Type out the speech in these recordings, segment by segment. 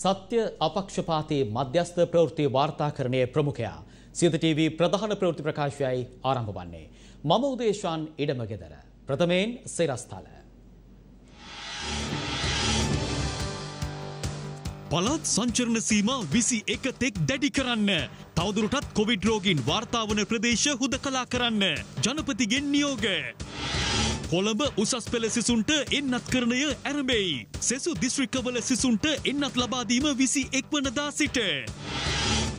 සත්‍ය අපක්ෂපාතයේ මධ්‍යස්ථ ප්‍රවෘත්ති වාර්තාකරණයේ ප්‍රමුඛයා. සිත TV ප්‍රධාන ප්‍රවෘත්ති ප්‍රකාශයයි ආරම්භ වන්නේ. මම උදේශාන් ඉඩම ගෙදර. ප්‍රථමයෙන් සිරස්තල. පළාත් සංචරණ සීමා විසි එක තෙක් දැඩි කරන්න. තවදුරටත් කොවිඩ් රෝගීන් වාර්තාවන ප්‍රදේශ හුදකලා කරන්න. ජනපතිගෙන් නියෝග. කොළඹ උසස් පෙළ සිසුන්ට එන්නත් කරණය ඇරඹෙයි. සෙසු දිස්ත්‍රික්කවල සිසුන්ට එන්නත් ලබාදීම විසි එක්වනදා සිට.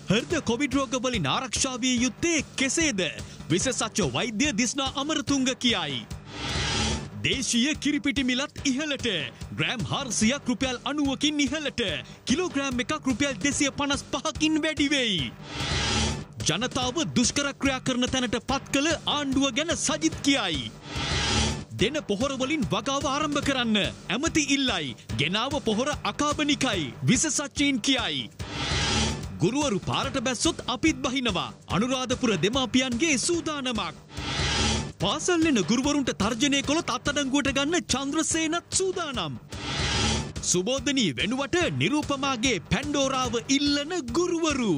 හර්ද කොවිඩ්‍රෝගවලින් ආරක්ෂාවිය යුත්තේ කෙසේද. විසසච්චෝ වෛද්‍ය දිස්නා අමරතුංග කියයි. දේශීය කිරිපිටි මිලත් ඉහලට ග්‍රෑම් හාර්සියක් රුපියල් අනුවකින් ඉහලට කිලෝග්‍රෑම් එකක් රුපියල් දෙසිය පනස් පහකින් වැඩිවෙයි. ජනතාව දුෂ්කරක්‍රියා කරන තැනට පත් කළ ආණ්ඩුව ගැන සජිත් කියයි. දෙන පොහොරවලින් වගාව ආරම්භ කරන්න. ඇමති ඉල්ලයි. ගෙනාව පොහොර අකාබනිකයි. විසසච්චීන් කියයි. ගුරුවරු පාරට බැස්සොත් අපිත් බහිනවා. අනුරාධපුර දෙමාපියන්ගේ සූදානමක්. පාසල් එන ගුරුවරුන්ට තර්ජනය කළොත් අත්අඩංගුවට ගන්න චන්ද්‍රසේනත් සූදානම්. සුබෝධනී වෙනුවට නිරූපමාගේ පැන්ඩෝරාව ඉල්ලන ගුරුවරු.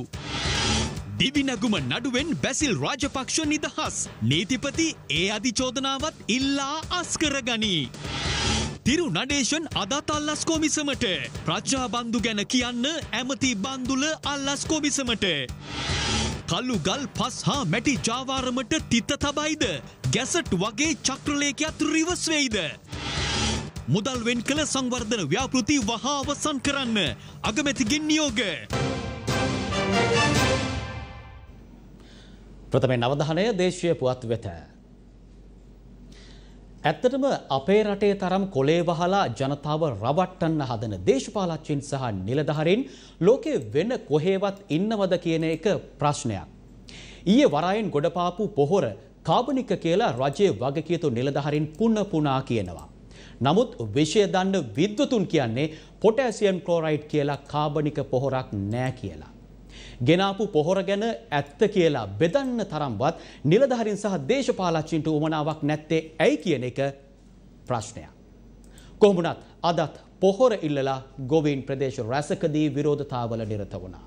දිවිනැගුම නඩුවෙන් බැසිල් රාජපක්ෂ නිදහස්. නීතිපති ඒ අධිචෝදනාවත් ඉල්ලා අස්කර ගනී. තිරු නඩේෂන් අදත් අල්ලස් කොමිසමට ප්‍රජා බන්දු ගැන කියන්න ඇමති බන්දුල අල්ලස් කොමිසමට. කල්ලු ගල් පස් හා මැටි ජාවාරමට තිත්ත තබයිද. ගැසට් වගේ චක්‍රලේකයක් රිවස්වෙයිද. මුදල්වෙන් කළ සංවර්ධන ව්‍යාපෘති වහා අවසන් කරන්න අගමැතිගෙන් නියෝග. ප්‍රථමයෙන් අවධානය දේශීය පුවත් වෙත. ඇත්තටම අපේ රටේ තරම් කොලේ වහලා ජනතාව රවට්ටන්න හදන දේශපාලච්චින් සහ නිලධහරින් ලෝකේ වෙන කොහේවත් ඉන්නවද කියන එක ප්‍රශ්නයක්. ඊයේ වරායෙන් ගොඩපාපු පොහොර කාබනික කියලා රජයේ වගකීතු නිලධහරින් පුන්න පුනා කියනවා. නමුත් විෂය දන්න විද්වතුන් කියන්නේ පොටෑසියම් ක්ලෝරයිඩ් කියලා කාබනික පොහොරක් නෑ කියලා. ගෙනාපු පොහොර ගැන ඇත්ත කියලා බෙදන්න තරම්වත් නිලධාරීන් සහ දේශපාලච්චින්ට උමනාවක් නැත්තේ ඇයි කියන එක ප්‍රශ්නයක්. කොහොමුණත් අදත් පොහොර ඉල්ලලා ගොවීන් ප්‍රදේශ රැසකදී විරෝධතාවල නිරත වුණා.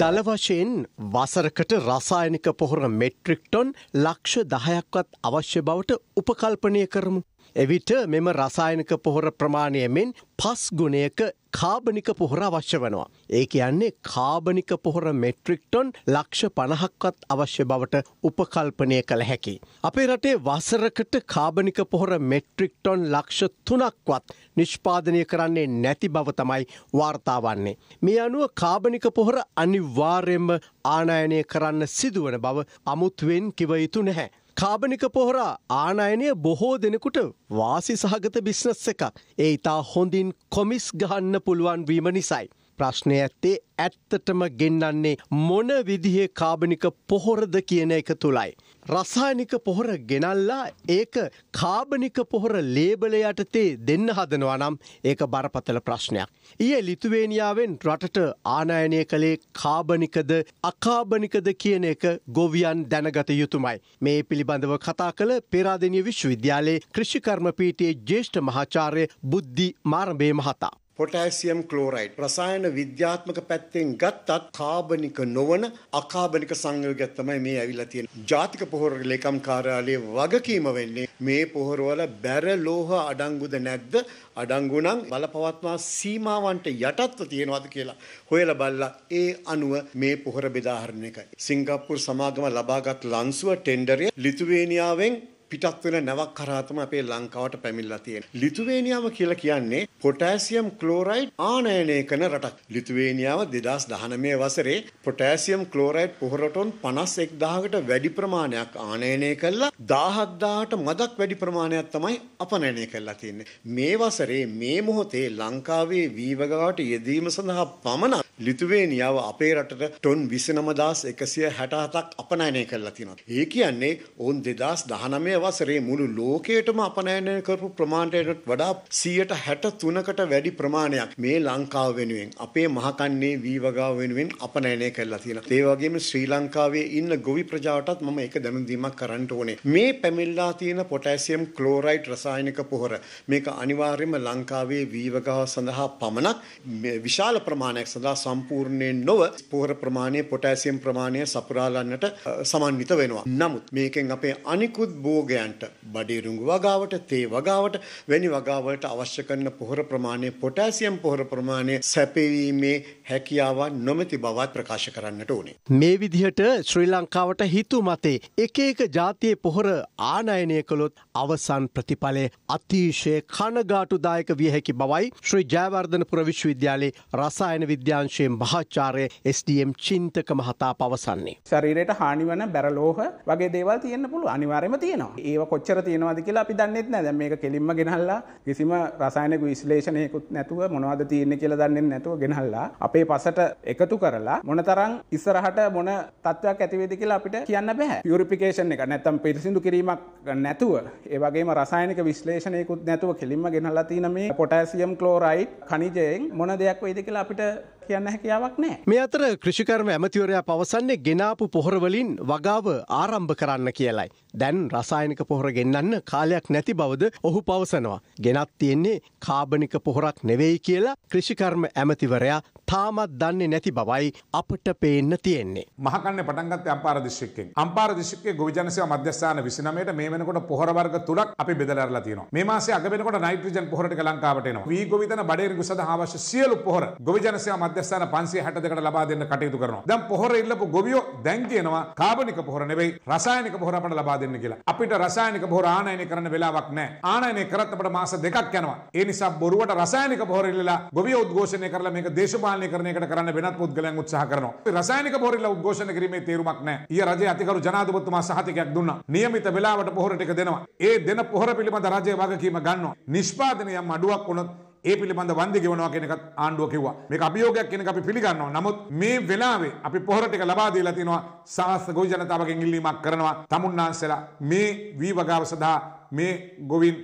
දළ වශයෙන් වසරකට රසායනික පොහොර මෙට්‍රික්ටොන් ලක්ෂ දහයක්වත් අවශ්‍ය බවට උපකල්පනය කරමු. එවිට මෙම රසායනක පොහොර ප්‍රමාණයමෙන් පස් ගුණයක කාබනික පොහොර අවශ්‍ය වනවා. ඒ කියන්නේ කාබනික පොහොර මෙට්‍රික්ටොන් ලක්ෂ පණහක්වත් අවශ්‍ය බවට උපකල්පනය කළ හැකි. අපේ රටේ වසරකට කාබනික පොහොර මෙට්‍රික්ටොන් ලක්ෂ තුනක්වත් නිෂ්පාදනය කරන්නේ නැති බව තමයි වාර්තාවන්නේ. මේ අනුව කාබනික පොහොර අනිවාර්යෙන්ම ආනයනය කරන්න සිදුවන බව අමුත්වෙන් කිවයුතු නැහැ. කාබනික පොහොර ආනයනය බොහෝ දෙනෙකුට වාසි සහගත බිස්නස් එකක්. ඒ ඉතා හොඳින් කොමිස් ගහන්න පුළුවන් වීම නිසයි. ප්‍රශ්නය ඇත්තේ ඇත්තටම ගෙන්න්නන්නේ මොන විදිහේ කාබනික පොහොරද කියන එක තුළයි. රසායනික පොහොර ගෙනල්ලා ඒක කාබනික පොහොර ලේබල යටතේ දෙන්න හදනවා නම් ඒක බරපතල ප්‍රශ්නයක්. ඊයේ ලිතුවේනියාවෙන් රටට ආනයනය කළේ කාබනිකද අකාබනිකද කියන එක ගොවියන් දැනගත යුතුමයි. මේ පිළිබඳව කතා කළ පෙරාදෙනිය විශ්වවිද්‍යාලයේ කෘෂිකර්ම පීටයේ ජේෂ්ඨ මහාචාර්ය බුද්ධි මාරඹේ මහතා. පොටෑසියම් ක්ලෝරයිඩ් රසායන විද්‍යාත්මක පැත්තෙන් ගත්තත් කාබනික නොවන අකාබනික සංයෝගයක් තමයි මේ ඇවිල්ලා තියෙන්නේ. ජාතික පොහොර ලේකම් කාර්යාලයේ වගකීම වෙන්නේ මේ පොහොරවල බැර ලෝහ අඩංගුද නැද්ද? අඩංගු නම් බලපවත්වා සීමාවන්ට යටත්ව තියෙනවද කියලා හොයලා බලලා ඒ අනුව මේ පොහොර බෙදා හරින එකයි. සිංගප්පූරු සමාගම ලබාගත් ලන්සුව ටෙන්ඩරය ලිතුවේනියාවෙන් පිටත් වෙන නැවක් කරා තමයි අපේ ලංකාවට පැමිණලා තියෙන්නේ. ලිතුවේනියාව කියලා කියන්නේ පොටෑසියම් ක්ලෝරයිඩ් ආනයනය කරන රටක්. ලිතුවේනියාව 2019 වසරේ පොටෑසියම් ක්ලෝරයිඩ් පොහොර ටොන් 51000කට වැඩි ප්‍රමාණයක් ආනයනය කළා 17000ට මදක් වැඩි ප්‍රමාණයක් තමයි අපනයනය කළා තියෙන්නේ. මේ වසරේ මේ මොහොතේ ලංකාවේ වීවගාවට යෙදීම සඳහා පමණ ලිතුවේනියාව අපේ රටට ටොන් 29167ක් අපනයනය කරලා තියෙනවා. ඒ කියන්නේ ඔවුන් 2019 වසරේ මුළු ලෝකයටම අපනයනය කරපු ප්‍රමාණයට වඩා 163කට වැඩි ප්‍රමාණයක් මේ ලංකාව වෙනුවෙන් අපේ මහකන්නේ වීවගාව වෙනුවෙන් අපනයනය කරලා තියෙනවා. ඒ වගේම ශ්‍රී ලංකාවේ ඉන්න ගොවි ප්‍රජාවටත් මම ඒක දැනුම් දීමක් කරන්න ඕනේ. මේ පැමිණලා තියෙන පොටෑසියම් ක්ලෝරයිඩ් රසායනික පොහොර මේක අනිවාර්යයෙන්ම ලංකාවේ වීවගාව සඳහා පමණක් විශාල ප්‍රමාණයක් සඳහා සම්පූර්ණයෙන් නොව පෝහර ප්‍රමාණය පොටෑසියම් ප්‍රමාණය සපුරාලන්නට සමන්විත වෙනවා. නමුත් මේකෙන් අපේ අනිකුත් භෝගයන්ට බඩේරුංගු වගාවට තේ වගාවට වැනි වගාවට අවශ්‍ය කරන පොහොර ප්‍රමාණය පොටෑසියම් පොහොර ප්‍රමාණය සැපවීමේ හැකියාව නොමැති බවත් ප්‍රකාශ කරන්නට ඕනේ. මේ විදිහට ශ්‍රී ලංකාවට හිතු මතේ එක එක ජාතියේ පොහොර ආනයනය කළොත් අවසන් ප්‍රතිඵලය අතිශය කනගාටුදායක විය හැකි බවයි ශ්‍රී ජයවර්ධනපුර විශ්වවිද්‍යාලයේ රසායන විද්‍යාංශ අධ්‍යක්ෂයෙන් භාචාරය ස්DM චින්තක මහතා පවසන්නේ. ශරීරයට හානිවන බැරලෝහ වගේ දේවල් තියන්න පුළුව අනිවාරම තියනවා ඒ කොච්චර තියෙනවාද කියලා අපි දන්නෙත් නෑ දැන් මේක කෙලින්ම ගෙනල්ලා කිසිම රසායනික විශ්ලේෂණයකුත් නැතුව මොනවද තියෙන්නේ කියලා දන්නේ නැතුව ගෙනල්ලා අපේ පසට එකතු කරලා මොනතරම් ඉස්සරහට මොන තත්ත්වයක් ඇති වේද කියලා අපිට කියන්න බෑ. පියුරිෆිකේෂන් එක නැත්තම් පිරිසිදු කිරීමක් නැතුව ඒ වගේම රසායනික විශ්ලේෂණයකුත් නැතුව කෙලින්ම ගෙනල්ලා තියෙන මේ පොටෑසියම් ක්ලෝරයිඩ් ඛනිජයෙන් මොන දෙයක් වෙයිද කියලා අපිට කියන්න හැකියාවක් නෑ. මේ අතර කෘෂිකර්ම ඇමතිවරයා පවසන්නේ ගෙනාපු පොහොරවලින් වගාව ආරම්භ කරන්න කියලයි. දැන් රසායනික පොහොර ගෙන්න්න කාලයක් නැති බවද ඔහු පවසනවා. ගෙනත් තියෙන්නේ කාබනික පොහොරක් නෙවෙයි කියලා ක්‍රෂිකර්ම ඇමතිවරයා තාමත් දන්නේ නැති බවයි අපට පේන්න තියෙන්නේ. මහකන්න පටන්ගත් අපාර දිශික්කෙන් අම්පාර දිශික්කේ ගොවිජනසය මධ්‍යස්ථාන විසිනමයට මේ වෙනකොට පොහොරවර්ග තුරක් අපි බෙදරලා තියෙනවා. මේ මාසේ අග වෙනකොට නයිට්‍රජන් පොහොරට ලංකාවට එනවා. වී ගොවිතන බඩේරු සඳහා අවශ්‍ය සියලු පොහොර ගොවිජනසය මධ්‍යස්ථාන 562කට ලබා දෙන්න කටයුතු කරනවා. දැන් පොහොර ඉල්ලපු ගොවියෝ දැන් කියනවා කාබනික පොහොර නෙවෙයි රසායනික පොහොර අපට ලබා දෙන්න දෙන්න කියලා. අපිට රසායනික බොහොර ආනයනය කරන්න වෙලාවක් නැහැ. ආනයනය කරත් අපිට මාස දෙකක් යනවා. ඒ නිසා බොරුවට රසායනික බොහොර ඉල්ලලා ගොවිය උද්ඝෝෂණය කරලා මේක දේශපාලනය කරන එකට කරන්න වෙනත් පුද්ගලයන් උත්සාහ කරනවා. රසායනික බොහොර ඉල්ලලා උද්ඝෝෂණය කිරීමේ තේරුමක් නැහැ. ඊයේ රජයේ අතිකරු ජනාධිපතිතුමා සහතිකයක් දුන්නා. නියමිත වෙලාවට පොහොර ටික දෙනවා. ඒ දෙන පොහොර පිළිබඳ රජයේ වගකීම ගන්නවා. නිෂ්පාදනය යම් අඩුවක් වුණොත් ඒ පිළිබඳ වන්දි ගෙවනවා කියන එකත් ආණ්ඩුව කිව්වා. මේක අභියෝගයක් කියන එක අපි පිළිගන්නවා. නමුත් මේ වෙලාවේ අපි පොහොර ටික ලබා දීලා තිනවා සාස්ත්‍ර ගොවි ජනතාවගෙන් ඉල්ලීමක් කරනවා. තමුන්නාන්සලා මේ වී වගාව සඳහා මේ ගොවින්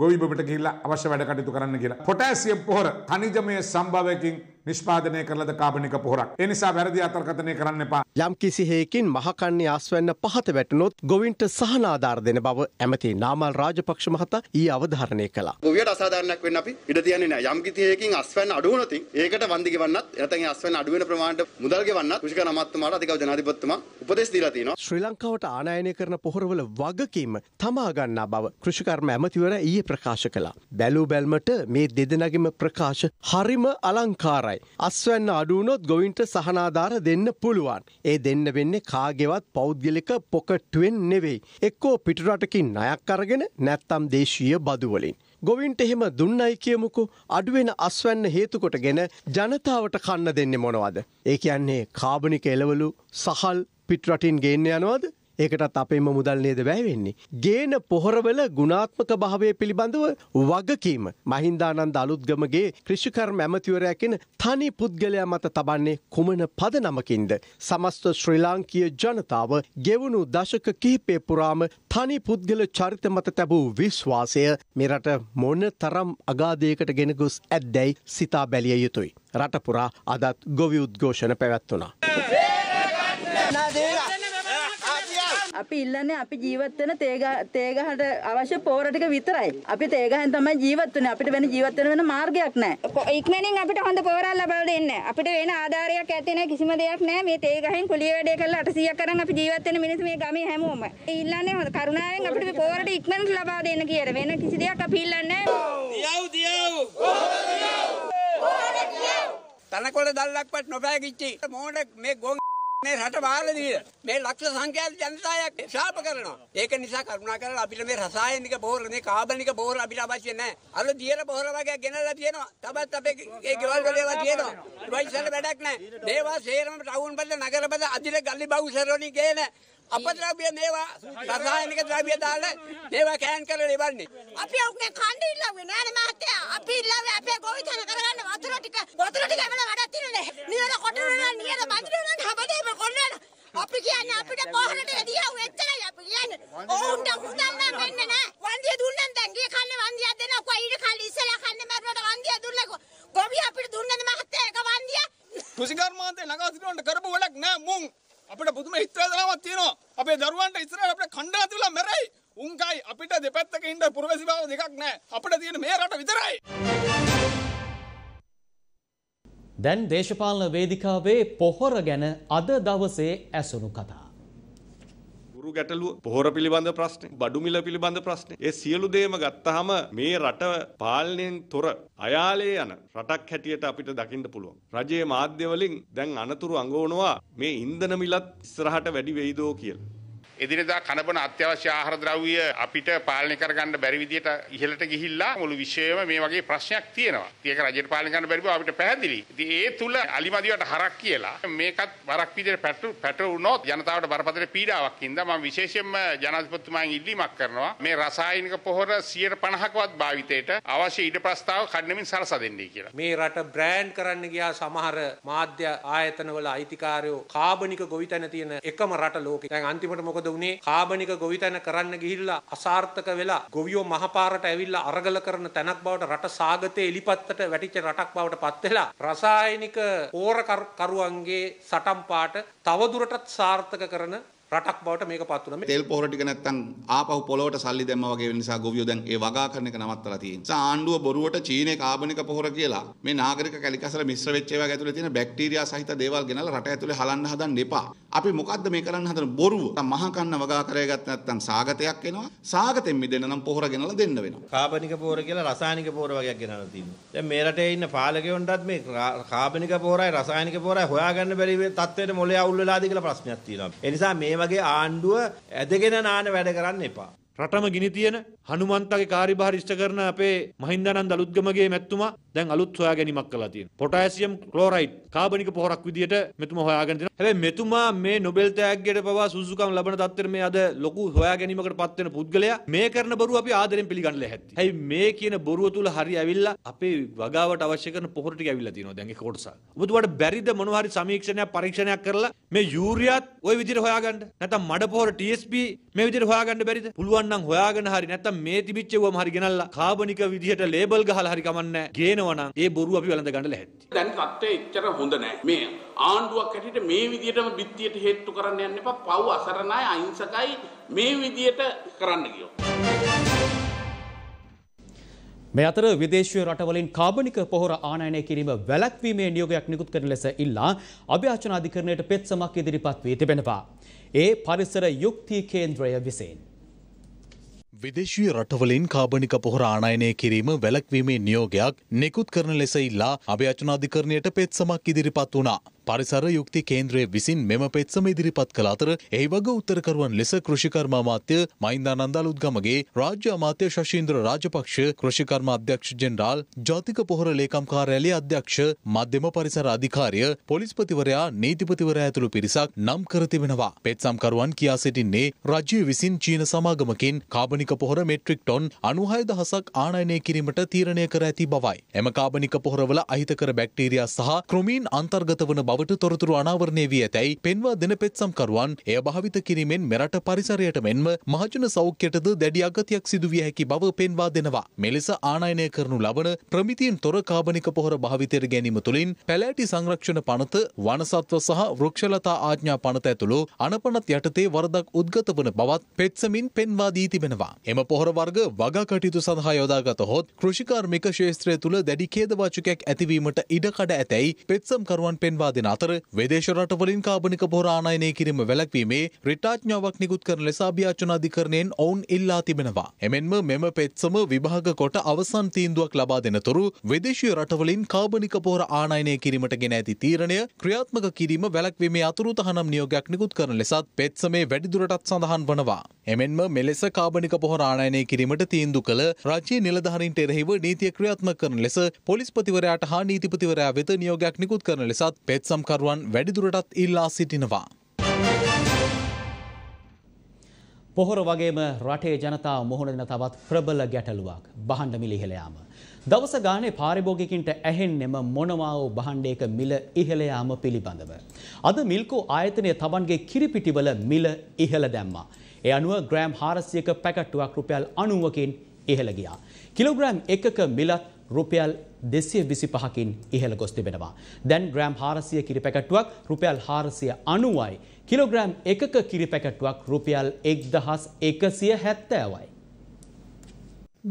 ගොවිබට ගිහිල්ලා අවශ්‍ය වැඩ කටයුතු කරන්න කියලා. පොටෑසියම් පොහොර ඛනිජමය සම්භාවයකින් නිෂ්පාදනය කරලද කාබනික පොහොරක්. ඒ නිසා වැරදි අතර්කථනය කරන්න එපා. යම් කිසි හේකින් මහකන්නේ ආස්වැන්න පහත වැටුනොත් ගොවින්ට සහනාධාර දෙන බව ඇමති නාමල් රාජපක්ෂ මහතා ඊ අවධාරණය කළා. ගොවියට අසාධාරණයක් වෙන්න අපි ඉඩ තියන්නේ නැහැ. යම් කිසි හේකින් ආස්වැන්න අඩු වුණොත් ඒකට වන්දි ගෙවන්නත් නැත්නම් ආස්වැන්න අඩු වෙන ප්‍රමාණයට මුදල් ගෙවන්නත් කෘෂික අමාත්‍යතුමාට අධිකව ජනාධිපතිතුමා උපදෙස් දීලා තියෙනවා. ශ්‍රී ලංකාවට ආනයනය කරන පොහොරවල වගකීම තමා ගන්නා බව කෘෂිකර්ම ඇමතිවරයා ඊයේ ප්‍රකාශ කළා. බැලූ බැල්මට මේ දෙදෙනගෙම ප්‍රකාශ හරිම අලංකාරයි. විතරයි. අස්වැන්න අඩුවනොත් ගොවින්ට සහනාධාර දෙන්න පුළුවන්. ඒ දෙන්න වෙන්නේ කාගෙවත් පෞද්ගලික පොකට්ටුවෙන් නෙවෙයි. එක්කෝ පිටරටකින් නයක් අරගෙන නැත්තම් දේශීය බදුවලින්. ගොවින්ට එහෙම දුන්නයි කියමුකු අඩුවෙන අස්වැන්න හේතුකොට ගෙන ජනතාවට කන්න දෙන්නේ මොනවද. ඒ කියන්නේ කාබනික එලවලු සහල් පිටරටින් ගේන්න යනවද ඒකටත් අපේම මුදල් නේද වැය වෙන්නේ. ගේන පොහොරවල ගුණාත්මක භාවය පිළිබඳව වගකීම මහින්දානන්ද අලුත්ගමගේ කෘෂිකර්ම ඇමතිවරයා කියන තනි පුද්ගලයා මත තබන්නේ කුමන පදනමකින්ද? සමස්ත ශ්‍රී ලාංකීය ජනතාව ගෙවුණු දශක කිහිපය පුරාම තනි පුද්ගල චරිත මත තැබූ විශ්වාසය මෙරට මොන තරම් අගාධයකට ගෙන ගොස් ඇද්දැයි සිතා බැලිය යුතුයි. රටපුරා අදත් ගොවි උද්ඝෝෂණ පැවැත්වුණා. අපි ඉල්ලන්නේ අපි ජීවත් වෙන තේගහට අවශ්‍ය පෝර ටික විතරයි. අපි තේගහෙන් තමයි ජීවත් වෙන්නේ. අපිට වෙන ජීවත් වෙන වෙන මාර්ගයක් නැහැ. ඉක්මනින් අපිට හොඳ පෝරක් ලබා දෙන්න. අපිට වෙන ආධාරයක් ඇත්තේ නැහැ කිසිම දෙයක් නැහැ. මේ තේගහෙන් කුලිය වැඩේ කරලා 800ක් කරන් අපි ජීවත් වෙන මිනිස්සු මේ ගමේ හැමෝම. ඉල්ලන්නේ හොඳ කරුණාවෙන් අපිට මේ පෝරට ඉක්මනට ලබා දෙන්න කියලා. වෙන කිසි දෙයක් අපි ඉල්ලන්නේ නැහැ. දියව් දියව්. පෝර දියව්. පෝර දියව්. තනකොළ දැල්ලක්වත් නොපෑගිච්චි. මෝඩ මේ ගොන් මේ රට බාරදී මේ ලක්ෂ සංඛ්‍යාත ජනතාවක් ශාප කරනවා. ඒක නිසා කරුණා කරලා අපිට මේ රසායනික බෝර මේ කාබනික බෝර අපිට අවශ්‍ය නැහැ. අර දියර බෝර වගේ ගෙනලා තියෙනවා. තවත් අපේ ඒ ගෙවල් වල ඒවා තියෙනවා. වයිසල් වැඩක් නැහැ. මේවා සේරම ටවුන් බල නගර බල අදිර ගල්ලි බවුසරෝනි ගේන අපද්‍රව්‍ය මේවා රසායනික ද්‍රව්‍ය දාලා මේවා කෑන් කරලා ඉවන්නේ. අපි ඔක්කොම කන්නේ ඉල්ලුවේ නෑනේ මහත්තයා. අපි ඉල්ලුවේ අපේ ගොවිතැන කරගන්න වතුර ටික වතුර ටික එවලා වැඩක් තියෙනනේ. නියර කොටනවා නියර බඳිනවා පොහොරට එදියා වෙච්චරයි අපි කියන්නේ. ඔවුන්ට මුදල් නම් වෙන්නේ නැහැ. වන්දිය දුන්නම් දැන් ගිය කල්ලේ වන්දියක් දෙනකො ඊට කල්ලේ ඉස්සලා කන්නේ මරුවට වන්දිය දුන්නකො. ගොවි අපිට දුන්නද මහත්තයා එක වන්දිය? කෘෂිකර්මාන්තේ නගා සිටවන්න කරපු වැඩක් නෑ මුන්. අපිට පුදුම හිත වේදනාවක් තියෙනවා. අපේ දරුවන්ට ඉස්සරහට අපිට කණ්ඩා තිබිලා මැරෙයි. උන්කයි අපිට දෙපැත්තක ඉන්න පුරවැසි බව දෙකක් නෑ. අපිට තියෙන මේ රට විතරයි. දැන් දේශපාලන වේදිකාවේ පොහොර ගැන අද දවසේ ඇසුණු කතා. වතුරු ගැටලුව, පොහොර පිළිබඳ ප්‍රශ්න, බඩු මිල පිළිබඳ ප්‍රශ්න. ඒ සියලු දේම ගත්තාම මේ රට පාලනයෙන් තොර අයාලේ යන රටක් හැටියට අපිට දකින්න පුළුවන්. රජයේ මාධ්‍ය වලින් දැන් අනතුරු අඟවනවා මේ ඉන්ධන මිලත් ඉස්සරහට වැඩි වෙයිදෝ කියලා. එදිනෙදා කනබන අත්‍යවශ්‍ය ආහාර ද්‍රව්‍ය අපිට පාලනය කරගන්න බැරි විදියට ඉහළට ගිහිල්ලා මුළු විශ්වයම මේ වගේ ප්‍රශ්නයක් තියෙනවා. ඒක රජයට පාලනය කරන්න බැරි බව අපිට පැහැදිලි. ඉතින් ඒ තුල අලිමදිවට හරක් කියලා මේකත් වරක් විදියට පැටවුනොත් ජනතාවට බරපතල පීඩාවක් ඉඳා මම විශේෂයෙන්ම ජනාධිපතිතුමාගෙන් ඉල්ලීමක් කරනවා මේ රසායනික පොහොර 150කවත් භාවිතයට අවශ්‍ය ඉඩ ප්‍රස්තාව කඩනමින් සලසා දෙන්නේ කියලා. මේ රට බ්‍රෑන්ඩ් කරන්න ගියා සමහර මාධ්‍ය ආයතනවල අයිතිකාරයෝ කාබනික ගොවිතැන තියෙන එකම රට ලෝකේ. දැන් අන්තිමට මොකද උනේ කාබනික ගොවිතැන කරන්න ගිහිල්ලා අසාර්ථක වෙලා ගොවියෝ මහපාරට ඇවිල්ලා අරගල කරන තැනක් බවට රට සාගතයේ එලිපත්තට වැටිච්ච රටක් බවට පත් වෙලා රසායනික පෝරකරුවන්ගේ සටන් පාට තවදුරටත් සාර්ථක කරන රටක් බවට මේක පත් වුණා. තෙල් පොහොර ටික නැත්තම් ආපහු පොළොවට සල්ලි දැම්ම වගේ වෙන නිසා ගොවියෝ දැන් ඒ වගා කරන එක නවත්තලා තියෙනවා. ආණ්ඩුව බොරුවට චීනේ කාබනික පොහොර කියලා මේ නාගරික කැලිකසල මිශ්‍ර වෙච්ච ඒවා ඇතුලේ තියෙන බැක්ටීරියා සහිත දේවල් ගෙනල්ලා රට ඇතුලේ හලන්න හදන්න එපා. අපි මොකද්ද මේ කරන්න හදන බොරුව? මහ කන්න වගා කරගත්ත නැත්තම් සාගතයක් එනවා. සාගතෙන් මිදෙන්න නම් පොහොර ගෙනල්ලා දෙන්න වෙනවා. කාබනික පොහොර කියලා රසායනික පොහොර වගේක් ගෙනල්ලා තියෙනවා. දැන් මේ රටේ ඉන්න පාලකයන්ටත් මේ කාබනික පොහොරයි රසායනික පොහොරයි හොයාගන්න බැරි තත්ත්වයට මොලේ අවුල් වෙලාද කියලා ප්‍රශ්නයක් තියෙනවා. ඒ නිසා මේ වගේ ආණ්ඩුව ඇදගෙන නාන වැඩ කරන්න එපා. රටම ගිනි තියෙන හනුමන්තගේ කාර්යභාර ඉෂ්ට කරන අපේ මහින්දානන්ද අලුත්ගමගේ මැතිතුමා දැන් අලුත් හොයා ගැනීමක් කළා තියෙනවා. පොටෑසියම් ක්ලෝරයිඩ් කාබනික පොහොරක් විදියට මෙතුමා හොයාගෙන තියෙනවා. හැබැයි මෙතුමා මේ නොබෙල් තෑග්ගයට පවා සුසුකම් ලබන තත්ත්වෙට මේ අද ලොකු හොයා ගැනීමකට පත් වෙන පුද්ගලයා මේ කරන බොරුව අපි ආදරෙන් පිළිගන්නලා හැද්දි. හැයි මේ කියන බොරුව තුල හරි ඇවිල්ලා අපේ වගාවට අවශ්‍ය කරන පොහොර ටික ඇවිල්ලා තියෙනවා දැන් ඒක කොටස. ඔබතුමාට බැරිද මොනවා හරි සමීක්ෂණයක් පරීක්ෂණයක් කරලා මේ යූරියාත් ওই විදියට හොයාගන්න? නැත්නම් මඩ පොහොර TSP මේ විදියට හොයාගන්න බැරිද? පුළුවන් තමන්නම් හොයාගෙන හරි නැත්තම් මේ තිබිච්ච වම හරි ගෙනල්ලා කාබනික විදිහට ලේබල් ගහලා හරි කමන්නේ ගේනවනම් ඒ බොරු අපි වළඳ ගන්න ලැහැත්ති දැන් තත්ත්වය එච්චර හොඳ නැහැ මේ ආණ්ඩුවක් හැටියට මේ විදිහටම බිත්තියට හේතු කරන්න යන්න එපා පව් අසරණයි අහිංසකයි මේ විදිහට කරන්න කියෝ මේ අතර විදේශීය රටවලින් කාබනික පොහොර ආනයනය කිරීම වැළැක්වීමේ නියෝගයක් නිකුත් කරන ලෙස ඉල්ලා අභ්‍යාචන අධිකරණයට පෙත්සමක් ඉදිරිපත් වී තිබෙනවා. ඒ පරිසර යුක්ති කේන්ද්‍රය විසින් විදේශීය රටවලින් කාබනික පොහොර ආනයනය කිරීම වැලක්වීමේ නියෝගයක් නිකුත් කරන ලෙස ඉල්ලා අභ්‍යචනාධිකරණයට පෙත්සමක් ඉදිරිපත් වුණා. පරිසර යුක්ති කේන්ද්‍රය විසින් මෙම පෙත්සම ඉදිරිපත් කළ අතර එහි වග උත්තරකරුවන් ලෙස කෘෂිකර්ම අමාත්‍ය මහින්දානන්දා උද්ගමගේ රාජ්‍ය අමාත්‍ය ශශීන්ද්‍ර රාජපක්ෂ කෘෂිකර්ම අධ්‍යක්ෂ ජෙනරාල් ජාතික පොහොර ලේකම් කාර්යාලයේ අධ්‍යක්ෂ මධ්‍යම පරිසර අධිකාරිය පොලිස්පතිවරයා නීතිපතිවරයා ඇතුළු පිරිසක් නම් කර තිබෙනවා. පෙත්සම්කරුවන් කියා සිටින්නේ රජය විසින් චීන සමාගමකින් කාබනික පොහොර මෙට්‍රික් ටොන් අනුහය දහසක් ආනයනය කිරීමට තීරණය කර ඇති බවයි. එම කාබනික පොහොරවල අහිතකර බැක්ටීරියා සහ ක්‍රොමීන් අන්තර්ගත වන බව ජනතාවට තොරතුරු අනාවරණය වී ඇතැයි පෙන්වා දෙන පෙත්සම්කරුවන් එය භාවිත කිරීමෙන් මෙරට පරිසරයට මෙන්ම මහජන සෞඛ්‍යයටද දැඩි අගතියක් සිදුවිය හැකි බව පෙන්වා දෙනවා. මෙලෙස ආනයනය කරනු ලබන ප්‍රමිතියෙන් තොර කාබනික පොහොර භාවිතයට ගැනීම තුළින් පැලෑටි සංරක්ෂණ පනත වනසත්ව සහ වෘක්ෂලතා ආඥා පනත ඇතුළු අනපනත් යටතේ වරදක් උද්ගත වන බවත් පෙත්සමින් පෙන්වා දී තිබෙනවා. එම පොහොර වර්ග වගා කටයුතු සඳහා යොදාගත හොත් කෘෂිකාර්මික ශේත්‍රය තුළ දැඩි කේදවාචකයක් ඇතිවීමට ඉඩකඩ ඇතැයි පෙත්සම්කරුවන් පෙන්වා දෙනවා. දෙන අතර විදේශ රටවලින් කාබනික පොහොර ආනයනය කිරීම වැළැක්වීමේ රිටාඥාවක් නිකුත් කරන ලෙස අභියාචන අධිකරණයෙන් ඔවුන් ඉල්ලා තිබෙනවා. එමෙන්ම මෙම පෙත්සම විභාග කොට අවසන් තීන්දුවක් ලබා දෙනතුරු විදේශීය රටවලින් කාබනික පොහොර ආනයනය කිරීමට ගෙන ඇති තීරණය ක්‍රියාත්මක කිරීම වැළැක්වීමේ අතුරු තහනම් නියෝගයක් නිකුත් කරන ලෙසත් පෙත්සමේ වැඩිදුරටත් සඳහන් වනවා. එමෙන්ම මෙලෙස කාබනික පොහොර ආනයනය කිරීමට තීන්දු කළ රජයේ නිලධාරීන්ට එරෙහිව නීතිය ක්‍රියාත්මක කරන ලෙස පොලිස්පතිවරයාට හා නීතිපතිවරයා වෙත නියෝගයක් නිකුත් කරන ලෙසත් පෙත්ස පෙත්සම්කරුවන් වැඩිදුරටත් ඉල්ලා සිටිනවා. පොහොර වගේම රටේ ජනතාව මුහුණ දෙන තවත් ප්‍රබල ගැටලුවක් බහණ්ඩ මිල ඉහළ යාම. දවස ගානේ පාරිභෝගිකයින්ට ඇහෙන්නෙම මොනවා වූ බහණ්ඩයක මිල ඉහළ යාම පිළිබඳව. අද මිල්කෝ ආයතනය Tamanගේ කිරිපිටිවල මිල ඉහළ දැම්මා. ඒ අනුව ග්‍රෑම් 400ක පැකට්ටුවක් රුපියල් 90කින් ඉහළ ගියා. කිලෝග්‍රෑම් එකක මිලත් රුපියල් දෙසිය විසි පහකින් ඉහළ ගොස් තිබෙනවා. දැන් ග්‍රෑම් හාරසිය කිරිපැකටුවක් රුපියල් හාරසිය අනුවයි. කිලෝග්‍රෑම් එකක කිරිපැකටුවක් රුපියල් එක්දහස් එකසිය හැත්තෑවයි.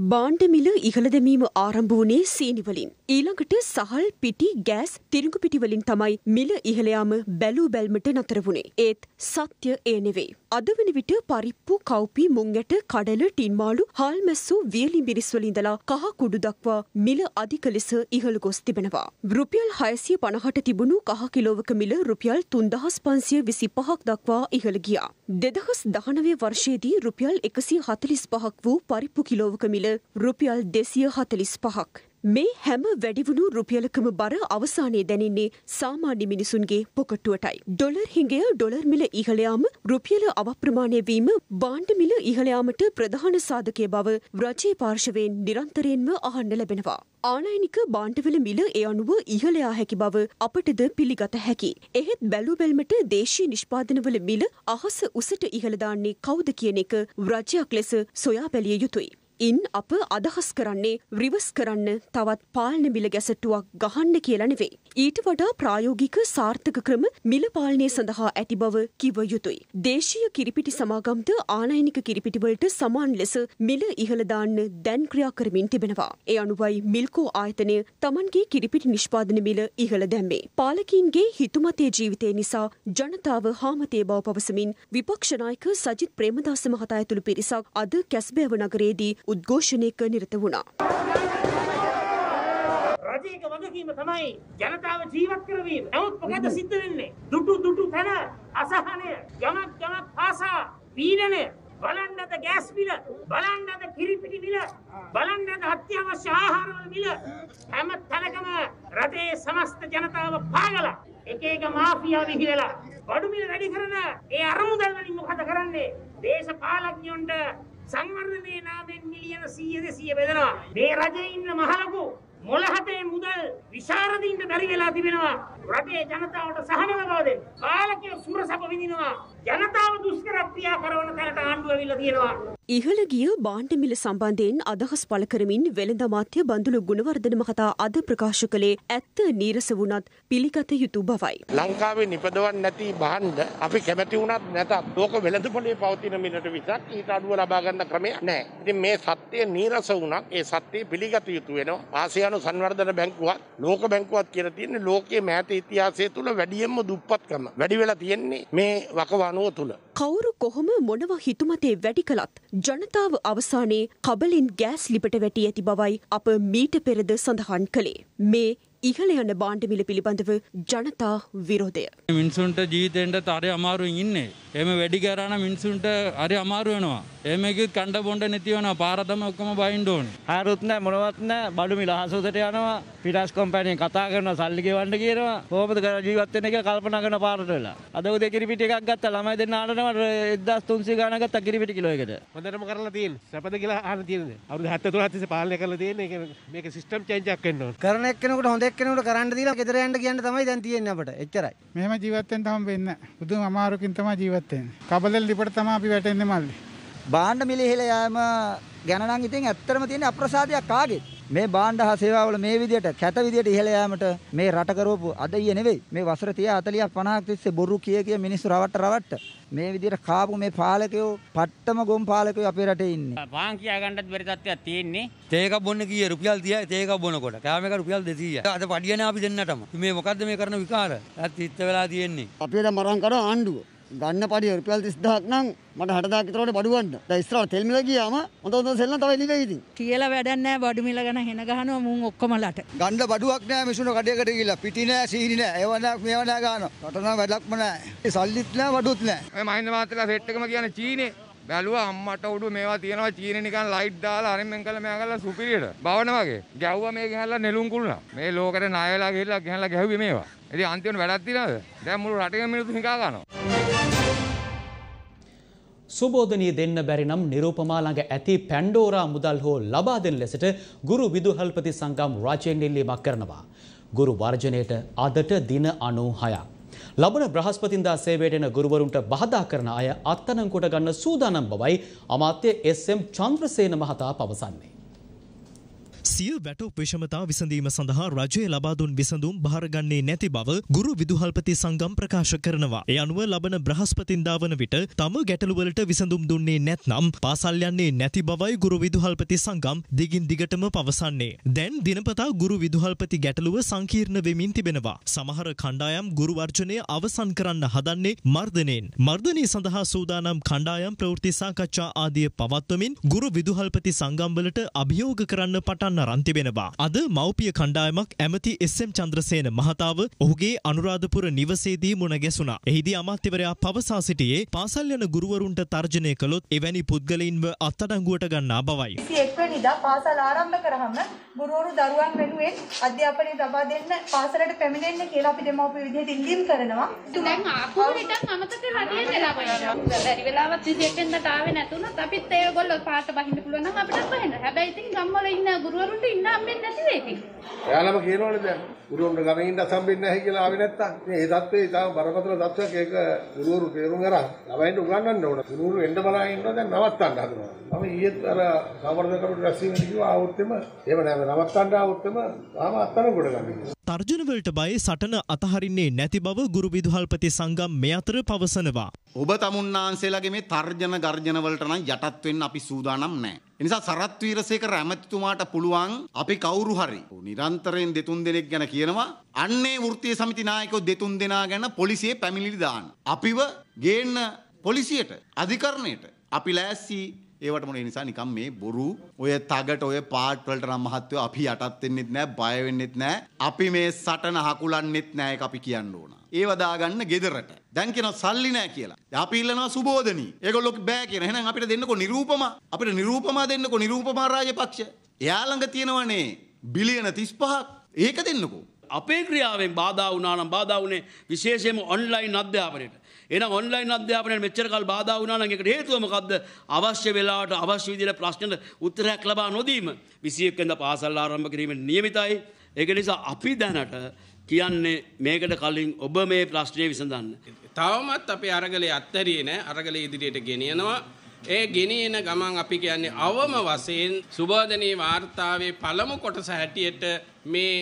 බාණ්ඩ මිල ඉහළ දැමීම ආරම්භ වුණේ සීනිවලින්. ඊළඟට සහල් පිටි ගෑස් තිරිඟු පිටිවලින් තමයි මිල ඉහළ යාම බැලූ බැල්මට නතර වුණේ. ඒත් සත්‍ය ඒ නෙවෙයි. අද වෙන විට පරිප්පු, කව්පි, මුංගැට, කඩල, ටින් මාළු, හාල් මැස්සු, වියලි මිරිස් වලින් ඉඳලා කහ කුඩු දක්වා මිල අධික ලෙස ඉහළ ගොස් තිබෙනවා. රුපියල් 650ට තිබුණු කහ කිලෝවක මිල රුපියල් 3525ක් දක්වා ඉහළ ගියා. 2019 වර්ෂයේදී රුපියල් 145ක් වූ පරිප්පු කිලෝවක මිල මිල රුපියල් දෙසිය හතලිස් පහක්. මේ හැම වැඩිවුණු රුපියලකම බර අවසානයේ දැනින්නේ සාමාන්‍ය මිනිසුන්ගේ පොකට්ටුවටයි. ඩොලර් හිඟය ඩොලර් මිල ඉහළයාම රුපියල අවප්‍රමාණය වීම බාණ්ඩ මිල ඉහළයාමට ප්‍රධාන සාධකය බව රජයේ පාර්ශවයෙන් නිරන්තරයෙන්ම අහන්න ලැබෙනවා. ආනයනික බාණ්ඩවල මිල ඒ අනුව ඉහළයා හැකි බව අපටද පිළිගත හැකි. එහෙත් බැලූ බැල්මට දේශී නිෂ්පාදනවල මිල අහස උසට ඉහළදාන්නේ කවුද කියන එක රජයක් ලෙස සොයා බැලිය යුතුයි. ඉන් අප අදහස් කරන්නේ රිවස් කරන්න තවත් පාලන මිල ගැසටුවක් ගහන්න කියලා නෙවෙයි. ඊට වඩා ප්‍රායෝගික සාර්ථක ක්‍රම මිල පාලනය සඳහා ඇති බව කිව යුතුයි. දේශීය කිරිපිටි සමාගම්ද ආනයනික කිරිපිටිවලට සමාන ලෙස මිල ඉහළදාන්න දැන් ක්‍රියා කරමින් තිබෙනවා. ඒ අනුවයි මිල්කෝ ආයතනය තමන්ගේ කිරිපිටි නිෂ්පාදන මිල ඉහළ දැම්මේ. පාලකීන්ගේ හිතුමතේ ජීවිතය නිසා ජනතාව හාමතේ බව පවසමින් විපක්ෂනායක සජිත් ප්‍රේමදාස මහතා ඇතුළු පිරිසක් අද කැස්බෑව නගරයේදී උද්ඝෝෂණයක නිරත වුණා. රජයක වගකීම තමයි ජනතාව ජීවත් කරවීම. නමුත් මොකද සිද්ධ වෙන්නේ? දුටු දුටු තන අසහනය, යමක් යමක් පාසා පීඩනය, බලන්නද ගෑස් මිල බලන්නද කිරිපිටි මිල බලන්නද අත්‍යවශ්‍ය ආහාරවල මිල හැම තැනකම රටේ සමස්ත ජනතාව පාගලා එක එක මාෆියා විහිදලා බඩු මිල වැඩි කරන ඒ අරමුදල් වලින් මොකද කරන්නේ දේශපාලඥයන්ට සංවර්ධනයේ නාමයෙන් මිලියන 100 200 බෙදනවා. මේ රජේ ඉන්න මහලකු මොළ හතේ මුදල් විශාරදින්ට බැරි වෙලා තිබෙනවා. රටේ ජනතාවට සහන ලබා දෙන්න. පාලකයෝ සුරසප විඳිනවා. ජනතාව දුෂ්කර ක්‍රියා කරන තැනට ආණ්ඩුව ඇවිල්ලා තියෙනවා. ඉහළ ගිය බාණ්ඩ මිල සම්බන්ධයෙන් අදහස් පළ කරමින් වෙළඳ මාත්‍ය බඳුළු ගුණවර්ධන මහතා අද ප්‍රකාශ කළේ ඇත්ත නීරස වුණත් පිළිගත යුතු බවයි. ලංකාවේ නිපදවන් නැති භාණ්ඩ අපි කැමැති වුණත් නැතත් ලෝක වෙළඳපොලේ පවතින මිලට විසක් ඊට අඩුව ලබා ගන්න ක්‍රමය නැහැ. ඉතින් මේ සත්‍ය නීරස වුණත් ඒ සත්‍ය පිළිගත යුතු වෙනවා. ආසියානු සංවර්ධන බැංකුවත් ලෝක බැංකුවත් කියලා තියෙන්නේ ලෝකයේ මෑත ඉතිහාසය තුළ වැඩියෙන්ම දුප්පත්කම වැඩි වෙලා තියෙන්නේ මේ වකවා සංවිධානුව තුළ. කවුරු කොහොම මොනවා හිතුමතේ වැඩි කළත් ජනතාව අවසානයේ කබලින් ගෑස් ලිපට වැටි ඇති බවයි අප මීට පෙරද සඳහන් කළේ. මේ ඉහළ යන බාණ්ඩ මිල පිළිබඳව ජනතා විරෝධය. මිනිසුන්ට ජීවිතෙන්ට අරි අමාරුවෙන් ඉන්නේ. එම වැඩි කරාන මිනිසුන්ට අරි අමාරු වෙනවා. එමෙකුත් කණ්ඩ බොණ්ඩ නැති වෙනවා. පාර තමයි ඔක්කොම බයින්න ඕනේ. ආරුත් නැහැ මොනවත් නැහැ. බඩු මිල හසුතට යනවා. ෆිනාන්ස් කම්පැනි කතා කරනවා සල්ලි ගෙවන්න කියනවා. කොහොමද කර ජීවත් වෙන්නේ කියලා කල්පනා කරන පාරට වෙලා. අද උදේ කිරිපිටි එකක් ගත්තා ළමයි දෙන්න ආඩනවා 1300 ගාණක් ගත්තා කිරිපිටි කිලෝ එකට. හොඳටම කරලා තියෙන්නේ. සැපද කියලා අහන්න තියෙන්නේ. අවුරුදු 73 තිස්සේ පාලනය කරලා තියෙන්නේ. මේක සිස්ටම් චේන්ජ් එකක් වෙන්න ඕනේ. කරන එක්කෙනෙකුට හොඳ හුඟක් කෙනෙකුට කරන්න දීලා ගෙදර යන්න කියන්න තමයි දැන් තියෙන්නේ අපට. එච්චරයි. මෙහෙම ජීවත් වෙන්න තමයි වෙන්නේ. බුදුම අමාරුකින් තමයි ජීවත් වෙන්නේ. කබලෙල් ලිපට තමයි අපි වැටෙන්නේ මල්ලි. බාණ්ඩ මිලේ හෙල යෑම ගැන නම් ඉතින් ඇත්තටම තියෙන අප්‍රසාදයක් කාගෙත්. මේ බාණ්ඩ හා සේවාවල මේ විදියට කැට විදියට ඉහළ යාමට මේ රට කරවපු අද ඊයේ නෙවෙයි මේ වසර 30 40 50ක් තිස්සේ බොරු කිය කිය මිනිස්සු රවට්ට රවට්ට මේ විදියට කාපු මේ පාලකයෝ පට්ටම ගොම් පාලකයෝ අපේ රටේ ඉන්නේ පාන් කියා ගන්නත් බැරි තත්ත්වයක් තියෙන්නේ තේක බොන්න කීය රුපියල් 30 තේක බොනකොට කෑම එක රුපියල් 200 අද පඩියනේ අපි දෙන්නටම මේ මොකද්ද මේ කරන විකාර ඇත්ත ඉත්ත වෙලා තියෙන්නේ අපිට මරන් කරන ආණ්ඩුව ගන්න පඩිය රුපියල් 30000ක් නම් මට 60000ක් විතරෝනේ බඩු ගන්න. දැන් ඉස්සරහට තෙල් මිල ගියාම හොඳ හොඳ සෙල්ලම් තමයි ඉලිවේ ඉතින්. කියලා වැඩක් නැහැ බඩු මිල ගැන හෙන ගහනවා මුන් ඔක්කොම ලට. ගන්න බඩුවක් නැහැ මිසුන කඩේකට ගිහිල්ලා. පිටි නැහැ, සීනි නැහැ. ඒව නැහැ, මේව නැහැ ගන්නවා. රට නම් වැඩක්ම නැහැ. ඒ සල්ලිත් නැහැ, බඩුත් නැහැ. ඔය මහින්ද මාත්‍රලා සෙට් එකම කියන්නේ චීනේ. බැලුවා අම්මට උඩු මේවා තියෙනවා චීනේ නිකන් ලයිට් දාලා අරින්මෙන් කළා මෙයා කළා සුපිරියට. බවන වගේ. ගැව්වා මේ ගහලා නෙළුම් කුණා. මේ ලෝකෙට ණය වෙලා ගිහිල්ලා ගහලා ගැහුවේ මේවා. ඉතින් අන්තිමට වැඩක් තියනවද? දැන් මුළු රටේම මිනිස්සු හිඟා ගන්නවා. සුබෝධනී දෙන්න බැරි නම් නිරූපමා ළඟ ඇති පැන්ඩෝරා මුදල් හෝ ලබා දෙන ලෙසට ගුරු විදුහල්පති සංගම් රාජයෙන් ඉල්ලීමක් කරනවා. ගුරු වර්ජනයට අදට දින 96ක්. ලබන බ්‍රහස්පතින්දා සේවයට එන ගුරුවරුන්ට බාධා කරන අය අත්අඩංගුවට ගන්න සූදානම් බවයි අමාත්‍ය එස්.එම්. චන්ද්‍රසේන මහතා පවසන්නේ. සියල් වැටුප් විෂමතා විසඳීම සඳහා රජය ලබාදුන් විසඳුම් භාරගන්නේ නැති බව ගුරු විදුහල්පති සංගම් ප්‍රකාශ කරනවා. ඒ අනුව ලබන බ්‍රහස්පතින්දා වන විට තම ගැටලුවලට විසඳුම් දුන්නේ නැත්නම් පාසල් යන්නේ නැති බවයි ගුරු විදුහල්පති සංගම් දිගින් දිගටම පවසන්නේ. දැන් දිනපතා ගුරු විදුහල්පති ගැටලුව සංකීර්ණ වෙමින් තිබෙනවා. සමහර කණ්ඩායම් ගුරුවර්ජනය අවසන් කරන්න හදන්නේ මර්ධනයෙන්. මර්ධනය සඳහා සූදානම් කණ්ඩායම් ප්‍රවෘත්ති සාකච්ඡා ආදිය පවත්වමින් ගුරු විදුහල්පති සංගම්වලට අභියෝග කරන්න පටන් අර අරන් තිබෙනවා. අද මව්පිය කණ්ඩායමක් ඇමති එස්.එම්. චන්ද්‍රසේන මහතාව ඔහුගේ අනුරාධපුර නිවසේදී මුණ ගැසුණා. එහිදී අමාත්‍යවරයා පවසා සිටියේ පාසල් යන ගුරුවරුන්ට තර්ජනය කළොත් එවැනි පුද්ගලයින්ව අත්අඩංගුවට ගන්නා බවයි. 21 වෙනිදා පාසල් ආරම්භ කරාම ගුරුවරු දරුවන් වෙනුවෙන් අධ්‍යාපනය ලබා දෙන්න පාසලට පැමිණෙන්න කියලා අපි දෙමව්පිය විදිහට ඉල්ලීම් කරනවා. දැන් ආපහු රිටර්න් අමතක රටේ වෙලා බලනවා. බැරි වෙලාවත් 21 ආවේ නැතුණත් අපිත් ඒගොල්ලෝ පාට බහින්න පුළුවන් නම් අපිට බහින්න. හැබැයි ඉතින් ගම්වල ඉන්න ගුරුවරුන්ට ඉන්න හම්බෙන්නේ නැති වෙයි. එයාලම කියනවනේ දැන් ගුරුවරුන්ට ගමෙන් ඉන්න හම්බෙන්නේ නැහැ කියලා ආවේ නැත්තම්. මේ ඒ தත්ත්වේ ඉතාම බරපතල තත්ත්වයක් ඒක ගුරුවරු තේරුම් අරන් ළමයින්ට උගන්වන්න ඕන. ගුරුවරු එන්න බලා ඉන්නවා දැන් නවත්තන්න හදනවා. මම ඊයේ අර සංවර්ධන කමිටු රැස්වීමේදී කිව්වා ආවොත් එම එහෙම නැහැ නවත්තන්ඩා ඔත්තම තාම අත්තන ගොඩ ගන්න. තර්ජනවලට බය සටන අතහරින්නේ නැති බව ගුරු විදුහල්පති සංගම් මේ අතර පවසනවා. ඔබ තමුන්නාන්සේලගේ මේ තර්ජන ගර්ජනවලට නම් යටත් වෙන්න අපි සූදානම් නැහැ. එනිසා සරත් වීරසේකර ඇමතිතුමාට පුළුවන් අපි කවුරු හරි නිරන්තරයෙන් දෙතුන් දෙනෙක් ගැන කියනවා අන්නේ වෘත්තීය සමිති නායකයෝ දෙතුන් දෙනා ගැන පොලිසියේ පැමිණිලි දාන්න. අපිව ගේන්න පොලිසියට අධිකරණයට අපි ලෑස්ති ඒවට මොන නිසා නිකම් මේ බොරු ඔය තගට ඔය පාට් වලට නම් මහත්වෝ අපි යටත් වෙන්නෙත් නෑ බය වෙන්නෙත් නෑ අපි මේ සටන හකුලන්නෙත් නෑ ඒක අපි කියන්න ඕන. ඒව දාගන්න ගෙදරට. දැන් කියනවා සල්ලි නෑ කියලා. අපි ඉල්ලනවා සුබෝධනී. ඒගොල්ලෝ බෑ කියන. එහෙනම් අපිට දෙන්නකෝ නිරූපමා. අපිට නිරූපමා දෙන්නකෝ නිරූපමා රාජපක්ෂ. එයා ළඟ තියෙනවනේ බිලියන 35ක්. ඒක දෙන්නකෝ. අපේ ක්‍රියාවෙන් බාධා වුණා නම් බාධා වුණේ විශේෂයෙන්ම ඔන්ලයින් අධ්‍යාපනයට. එහෙනම් ඔන්ලයින් අධ්‍යාපනයේ මෙච්චර කාල බාධා වුණා නම් ඒකට හේතුව මොකද්ද? අවශ්‍ය වෙලාවට අවශ්‍ය විදිහට ප්‍රශ්නට උත්තරයක් ලබා නොදීම. 21 වෙනිදා පාසල් ආරම්භ කිරීමේ නියමිතයි. ඒක නිසා අපි දැනට කියන්නේ මේකට කලින් ඔබ මේ ප්‍රශ්නය විසඳන්න. තවමත් අපි අරගලේ අත්තරියේ නෑ අරගලේ ඉදිරියට ගෙනියනවා. ඒ ගෙනියන ගමන් අපි කියන්නේ අවම වශයෙන් සුබෝධනී වාර්තාවේ පළමු කොටස හැටියට මේ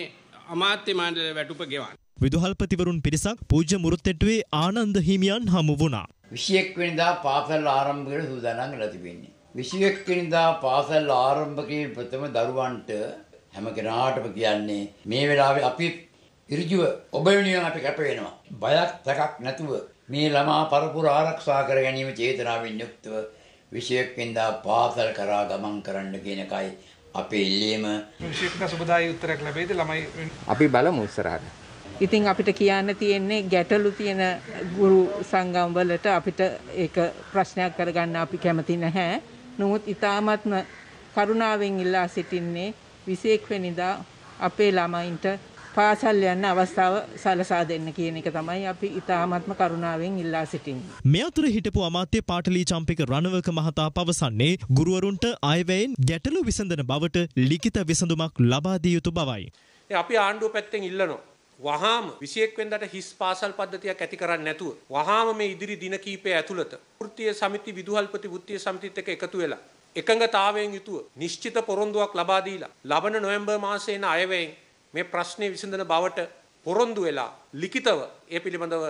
අමාත්‍ය මණ්ඩල වැටුප ගෙවන්න. විදුහල්පතිවරුන් පිරිසක් පූජ්‍ය මුරුත්තෙට්ටුවේ ආනන්ද හිමියන් හමු වුණා. විසියෙක් වෙනිදා පාසල් ආරම්භකට සූදානම් වෙලා තිබෙන්නේ. විසියෙක් වෙනිදා පාසල් ආරම්භකේ ප්‍රථම දරුවන්ට හැම කෙනාටම කියන්නේ මේ වෙලාවේ අපි ඍජුව ඔබ වෙනුවෙන් අපි කැප වෙනවා. බයක් තකක් නැතුව මේ ළමා පරපුර ආරක්ෂා කර ගැනීම චේතනාවෙන් යුක්තව විශයක් වෙනදා පාසල් කරා ගමන් කරන්න කියන එකයි අපේ ඉල්ලීම. විශේෂ සුබදායි උත්තරයක් ලැබෙයිද ළමයි අපි බලමු ඉස්සරහට. ඉතින් අපිට කියන්න තියෙන්නේ ගැටලු තියෙන ගුරු සංගම් වලට අපිට ඒක ප්‍රශ්නයක් කරගන්න අපි කැමති නැහැ. නමුත් ඊ타ත්ම කරුණාවෙන් ඉල්ලා සිටින්නේ 21 වෙනිදා අපේ ළමයින්ට පාසල් යන්න අවස්ථාව සලසා දෙන්න කියන එක තමයි අපි ඉතාමත්ම කරුණාවෙන් ඉල්ලා සිටින්නේ. මේ අතර හිටපු අමාත්‍ය පාටලී චම්පික රණවක මහතා පවසන්නේ ගුරුවරුන්ට අයවැයෙන් ගැටලු විසඳන බවට ලිඛිත විසඳුමක් ලබා දිය යුතු බවයි. අපි ආණ්ඩුව පැත්තෙන් ඉල්ලනවා. වහාම 21 වෙනිදාට හිස් පාසල් පද්ධතියක් ඇති කරන්නේ නැතුව වහාම මේ ඉදිරි දින කීපය ඇතුළත වෘත්තීය සමිති විදුහල්පති වෘත්තීය සමිතිත් එක්ක එකතු වෙලා එකඟතාවයෙන් යුතුව නිශ්චිත පොරොන්දුවක් ලබා දීලා ලබන නොවැම්බර් මාසයේ අයවැයෙන් මේ ප්‍රශ්නේ විසඳන බවට පොරොන්දු වෙලා ලිඛිතව ඒ පිළිබඳව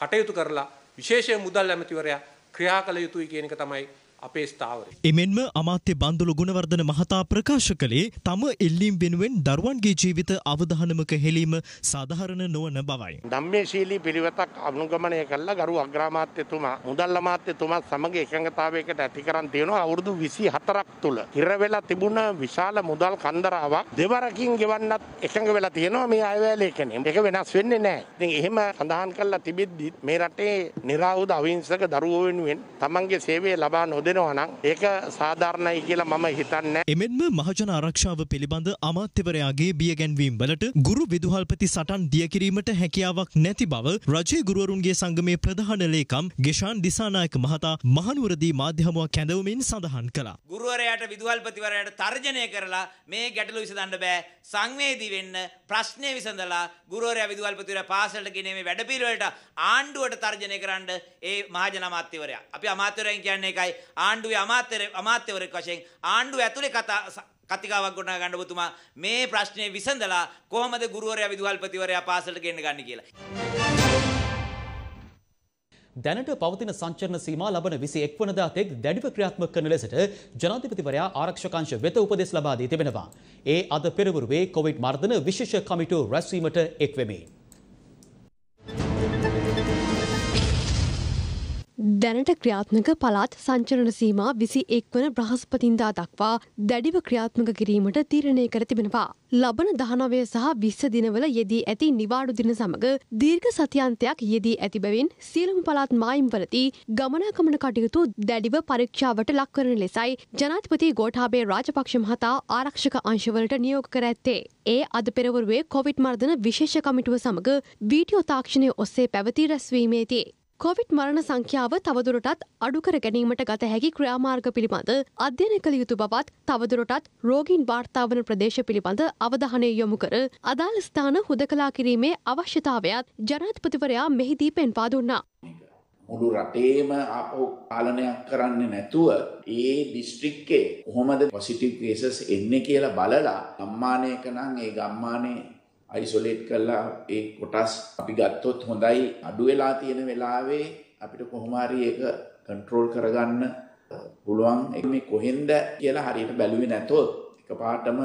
කටයුතු කරලා විශේෂයෙන් මුදල් ඇමතිවරයා ක්‍රියා කළ යුතුයි කියන එක තමයි අපේ ස්ථාවරය. එමෙන්ම අමාත්‍ය බන්දුලු ගුණවර්ධන මහතා ප්‍රකාශ කළේ තම එල්ලීම් වෙනුවෙන් දරුවන්ගේ ජීවිත අවධානමක හෙලීම සාධාරණ නොවන බවයි. ධම්මේශීලී පිළිවෙතක් අනුගමනය කළා ගරු අග්‍රාමාත්‍යතුමා මුදල් අමාත්‍යතුමා සමග එකඟතාවයකට ඇති කරන් තියෙනවා අවුරුදු 24ක් තුල. ඉර වෙලා තිබුණ විශාල මුදල් කන්දරාවක් දෙවරකින් ගෙවන්නත් එකඟ වෙලා තියෙනවා මේ අයවැලේ කෙනේ. ඒක වෙනස් වෙන්නේ නැහැ. ඉතින් එහෙම සඳහන් කළා තිබෙද්දි මේ රටේ નિરાවුද අවිංසක දරුවෝ වෙනුවෙන් තමන්ගේ සේවය ලබා නොදෙන වෙනවා නම් ඒක සාධාරණයි කියලා මම හිතන්නේ. එමෙන්ම මහජන ආරක්ෂාව පිළිබඳ අමාත්‍යවරයාගේ බියගැන්වීම් වලට ගුරු විදුහල්පති සටන් දිය කිරීමට හැකියාවක් නැති බව රජයේ ගුරුවරුන්ගේ සංගමේ ප්‍රධාන ලේකම් ගෙෂාන් දිසානායක මහතා මහනුවරදී මාධ්‍ය හමුවක් කැඳවමින් සඳහන් කළා. ගුරුවරයාට විදුහල්පතිවරයාට තර්ජනය කරලා මේ ගැටලු විසඳන්න බෑ. සංවේදී වෙන්න ප්‍රශ්නේ විසඳලා ගුරුවරයා විදුහල්පතිවරයා පාසලට ගෙන මේ වැඩපිළිවෙලට ආණ්ඩුවට තර්ජනය කරන්න ඒ මහජන අමාත්‍යවරයා. අපි අමාත්‍යවරයන් කියන්නේ එකයි ආණ්ඩුවේ අමාත්‍යවරේ අමාත්‍යවරයෙක් වශයෙන් ආණ්ඩුව ඇතුලේ කතා කතිකාවක් ගොඩනගා ගන්න ඔබතුමා මේ ප්‍රශ්නේ විසඳලා කොහොමද ගුරුවරයා විදුහල්පතිවරයා පාසලට ගෙන්න ගන්න කියලා. දැනට පවතින සංචරණ සීමා ලබන 21 වනදා තෙක් දැඩිව ක්‍රියාත්මක කරන ලෙසට ජනාධිපතිවරයා ආරක්ෂකංශ වෙත උපදෙස් ලබා දී තිබෙනවා. ඒ අද පෙරවරුවේ කොවිඩ් මර්ධන විශේෂ කමිටු රැස්වීමට එක් වෙමින් දැනට ක්‍රියාත්මක පළාත් සංචරණ සීමා විසි එක්වන බ්‍රහස්පතින්දා දක්වා දැඩිව ක්‍රියාත්මක කිරීමට තීරණය කර තිබෙනවා. ලබන දහනවය සහ විස්ස දිනවල යෙදී ඇති නිවාඩු දින සමඟ දීර්ඝ සතියන්තයක් යෙදී ඇති බැවින් සියලුම පළාත් මායිම්වලති ගමනාකමන කටයුතු දැඩිව පරීක්ෂාවට ලක්වරන ලෙසයි ජනාධිපති ගෝඨාබේ රාජපක්ෂ මහතා ආරක්ෂක අංශවලට නියෝග කර ඇත්තේ. ඒ අද පෙරවරුවේ කොවිඩ් මර්ධන විශේෂ කමිටුව සමඟ වීඩියෝ තාක්ෂණය ඔස්සේ පැවති රැස්වීමේදී. කොවිඩ් මරණ සංඛ්‍යාව තවදුරටත් අඩුකර ගැනීමට ගත හැකි ක්‍රියාමාර්ග පිළිබඳ අධ්‍යයන කළ යුතු බවත් තවදුරටත් රෝගීන් වාර්තාාවන ප්‍රදේශ පිළිබඳ අවධානය යොමු කර අදාළ ස්ථාන හුදකලා කිරීමේ අවශ්‍යතාවයත් ජනාධපතිවරයා මෙහිදී පෙන්වා දුන්නා. මුළු රටේම අපෝ පාලනයක් කරන්න නැතුව ඒ දිස්ට්‍රික්කේ කොහොමද පොසිටිව් කේසස් එන්නේ කියලා බලලා ගම්මානයක නම් ඒ ගම්මානයේ අයිසොලේට් කරලා ඒ කොටස් අපි ගත්තොත් හොඳයි අඩු වෙලා තියෙන වෙලාවේ අපිට කොහොම හරි ඒක කන්ට්‍රෝල් කරගන්න පුළුවන් ඒක මේ කොහෙන්ද කියලා හරියට බැලුවේ නැතොත් එකපාරටම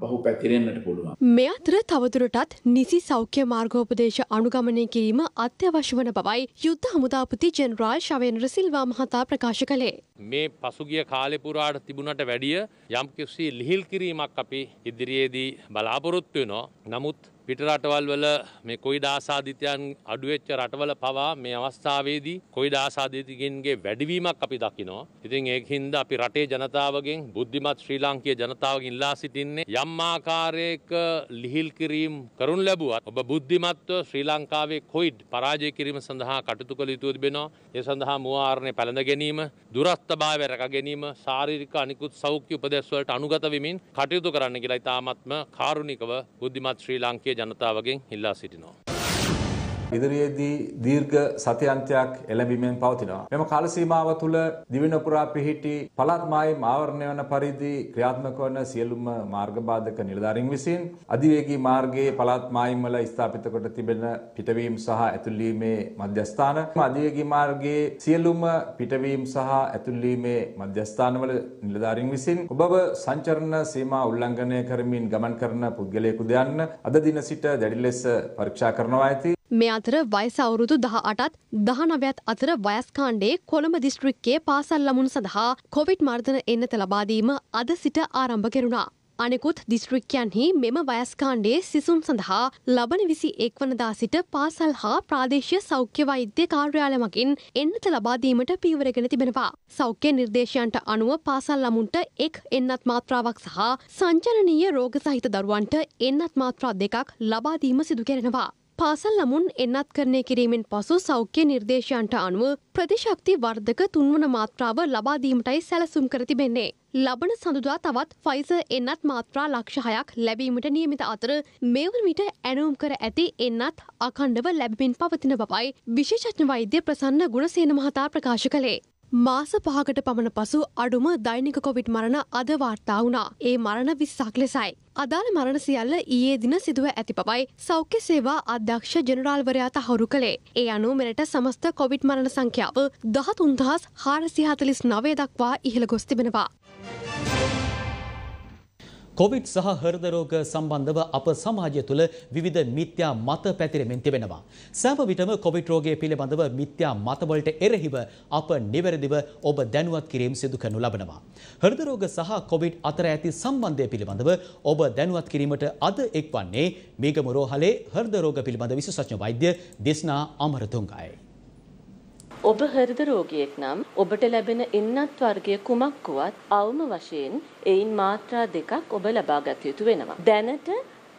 පහු පැතිරෙන්න්නට පුළුවන්. මෙ අතර තවදුරටත් නිසි සෞඛ්‍ය මාර්ගෝපදේශ අනුගමනය කිරීම අත්‍යවශ්‍ය වන බවයි යුද්ධ හමුදාපති ජෙනරාල් ශවේන්ද්‍ර සිල්වා මහතා ප්‍රකාශ කළේ. මේ පසුගිය කාලෙ පුරාට තිබුණට වැඩිය යම් කිසි ලිහිල් කිරීමක් අපි ඉදිරියේදී බලාපොරොත්තු වෙනවා. නමුත් පිටරටවල් වල මේ කොයිඩ ආසාධිතයන් අඩුවෙච්ච රටවල පවා මේ අවස්ථාවේදී කොයිඩ ආසාධිතකින්ගේ වැඩිවීමක් අපි දකිනවා. ඉතින් ඒක හින්දා අපි රටේ ජනතාවගෙන් බුද්ධිමත් ශ්‍රී ලාංකීය ජනතාවගෙන් ඉල්ලා සිටින්නේ යම් ආකාරයක ලිහිල් කිරීම කරුණු ලැබුවත් ඔබ බුද්ධිමත්ව ශ්‍රී ලංකාවේ කොයිඩ් පරාජය කිරීම සඳහා කටයුතු කළ යුතු තිබෙනවා. ඒ සඳහා මුවාරණය පැළඳ ගැනීම දුරස්ත ස්වස්ථභාවය රැක ගැනීම ශාරීරික අනිකුත් සෞඛ්‍ය උපදෙස් වලට අනුගත වෙමින් කටයුතු කරන්න කියලා ඉතාමත්ම කාරුණිකව බුද්ධිමත් ශ්‍රී ලාංකීය ජනතාවගෙන් ඉල්ලා සිටිනවා. ඉදිරියේදී දීර්ඝ සතියන්තයක් එළඹීමෙන් පවතිනවා. මෙම කාල සීමාව තුළ දිවින පුරා පිහිටි පළාත් මායිම් ආවරණය වන පරිදි ක්‍රියාත්මක වන සියලුම මාර්ග බාධක නිලධාරීන් විසින් අධිවේගී මාර්ගයේ පළාත් මායිම් වල ස්ථාපිත කොට තිබෙන පිටවීම සහ ඇතුල්වීමේ මධ්‍යස්ථාන අධිවේගී මාර්ගයේ සියලුම පිටවීම සහ ඇතුල්වීමේ මධ්‍යස්ථානවල නිලධාරීන් විසින් ඔබව සංචරණ සීමා උල්ලංඝනය කරමින් ගමන් කරන පුද්ගලයෙකු දයන්න අද දින සිට දැඩි ලෙස පරීක්ෂා කරනවා ඇති මේ අතර වයස අවුරුදු දහ අටත් දහනවයත් අතර වයස්කාණ්ඩේ කොළඹ දිස්ත්‍රික්කේ පාසල් ළමුන් සඳහා කොවිඩ් මර්ධන එන්නත ලබාදීම අද සිට ආරම්භ කෙරුණා. අනෙකුත් දිස්ත්‍රික්කයන්හි මෙම වයස්කාණ්ඩේ සිසුන් සඳහා ලබන විසි එක්වනදා සිට පාසල් හා ප්‍රාදේශය සෞඛ්‍ය වෛද්‍ය කාර්යාලමකින් එන්නත ලබාදීමට පීවරගෙන තිබෙනවා. සෞඛ්‍ය නිර්දේශයන්ට අනුව පාසල් ළමුන්ට එක් එන්නත් මාත්‍රාවක් සහ සංචලනීය රෝග සහිත දරුවන්ට එන්නත් මාත්‍රා දෙකක් ලබාදීම සිදු කෙරෙනවා. පාසල් ළමුන් එන්නත් කරණය කිරීමෙන් පසු සෞඛ්‍ය නිර්දේශයන්ට අනුව ප්‍රතිශක්ති වර්ධක තුන්වන මාත්‍රාව ලබාදීමටයි සැලසුම් කර තිබෙන්නේ. ලබන සඳුදා තවත් ෆයිස එන්නත් මාත්‍රා ලක්ෂහයක් ලැබීමට නියමිත අතර මේවන විට ඇනුම් කර ඇති එන්නත් අකණ්ඩව ලැබමින් පවතින බවයි විශේෂඥ වෛද්‍ය ප්‍රසන්න ගුණසේන මහතා ප්‍රකාශ කළේ. මාස පහකට පමණ පසු අඩුම දෛනික කොවිඩ් මරණ අද වාර්තා වුණා. ඒ මරණ විස්සක් ලෙසයි. අදාළ මරණ සියල්ල ඊයේ දින සිදුව ඇති බවයි සෞඛ්‍ය සේවා අධ්‍යක්ෂ ජනරාල්වරයා තහවුරු කළේ. ඒ අනුව මෙරට සමස්ත කොවිඩ් මරණ සංඛ්‍යාව දහතුන්දහස් හාරසිහතලිස් නවය දක්වා ඉහළ ගොස් තිබෙනවා. කොවිඩ් සහ හර්දරෝග සම්බන්ධව අප සමාජය තුළ විවිධ මිත්‍යා මත පැතිරෙමින් තිබෙනවා. සෑම විටම කොවිඩ් රෝගය පිළිබඳව මිත්‍යා මතවලට එරෙහිව අප නිවැරදිව ඔබ දැනුවත් කිරීම සිදු කරනු ලබනවා. හර්දරෝග සහ කොවිඩ් අතර ඇති සම්බන්ධය පිළිබඳව ඔබ දැනුවත් කිරීමට අද එක්වන්නේ මීගමුරෝහලේ හර්දරෝග පිළිබඳ විශේෂඥ වෛද්‍ය දෙස්නා අමරතුංගයි. ඔබ හෘද රෝගියෙක් නම් ඔබට ලැබෙන එන්නත් වර්ගය කුමක් වුවත් අවම වශයෙන් එයින් මාත්‍රා දෙකක් ඔබ ලබා ගත යුතු වෙනවා. දැනට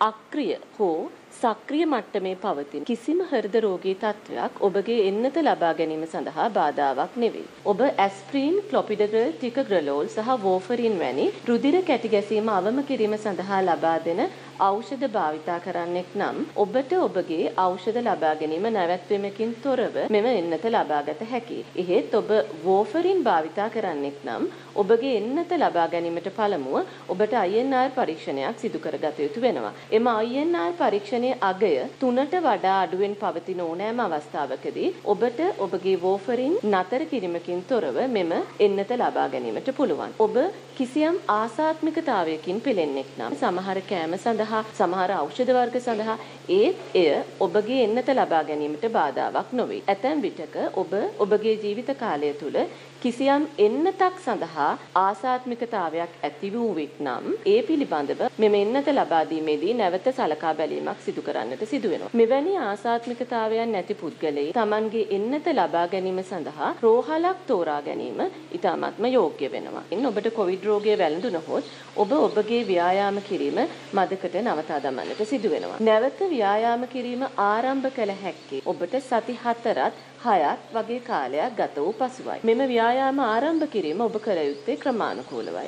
අක්‍රිය හෝ සක්‍රිය මට්ටමේ පවතින කිසිම හෘද රෝගී තත්වයක් ඔබගේ එන්නත ලබා ගැනීම සඳහා බාධාවක් නෙවෙයි. ඔබ ඇස්ප්‍රීන්, ක්ලොපිඩග්‍රල්, ටිකග්‍රලෝල් සහ වෝෆරින් වැනි රුධිර කැටි ගැසීම අවම කිරීම සඳහා ලබා දෙන ඖෂධ භාවිතා කරන්නෙක් නම් ඔබට ඔබගේ ඖෂධ ලබා ගැනීම නැවැත්වීමකින් තොරව මෙම එන්නත ලබාගත හැකි. එහෙත් ඔබ වෝෆරින් භාවිතා කරන්නෙක් නම් ඔබගේ එන්නත ලබා ගැනීමට පළමුව ඔබට INR පරීක්ෂණයක් සිදු කරගත යුතු වෙනවා. එම INR පරීක්ෂණයේ අගය 3ට වඩා අඩුවෙන් පවතින ඕනෑම අවස්ථාවකදී ඔබට ඔබගේ වෝෆරින් නතර කිරීමකින් තොරව මෙම එන්නත ලබා ගැනීමට පුළුවන්. ඔබ කිසියම් ආසාත්මිකතාවයකින් පෙළෙන්නෙක් නම් සමහර කෑම සඳහා සඳහා සමහර ඖෂධ වර්ග සඳහා ඒත් එය ඔබගේ එන්නත ලබා ගැනීමට බාධාවක් නොවේ. ඇතැම් විටක ඔබ ඔබගේ ජීවිත කාලය තුළ කිසියම් එන්නතක් සඳහා ආසාත්මිකතාවයක් ඇති වූවෙක් නම් ඒ පිළිබඳව මෙම එන්නත ලබා දීමේදී නැවත සලකා බැලීමක් සිදු කරන්නට සිදු වෙනවා. මෙවැනි ආසාත්මිකතාවයන් නැති පුද්ගලයෙක් Tamanගේ එන්නත ලබා ගැනීම සඳහා රෝහලක් තෝරා ගැනීම ඉතාමත්ම යෝග්‍ය වෙනවා. ඉන් ඔබට කොවිඩ් රෝගය වැළඳුනහොත් ඔබ ඔබගේ ව්‍යායාම කිරීම මදකට නවතා දමන්නට සිදු වෙනවා. නැවත ව්‍යායාම කිරීම ආරම්භ කළ හැක්කේ ඔබට සති 4ත් හයත් වගේ කාලයක් ගත වූ පසුවයි. මෙම ව්‍යායාම ආරම්භ කිරීම ඔබ කළ යුත්තේ ක්‍රමානුකූලවයි.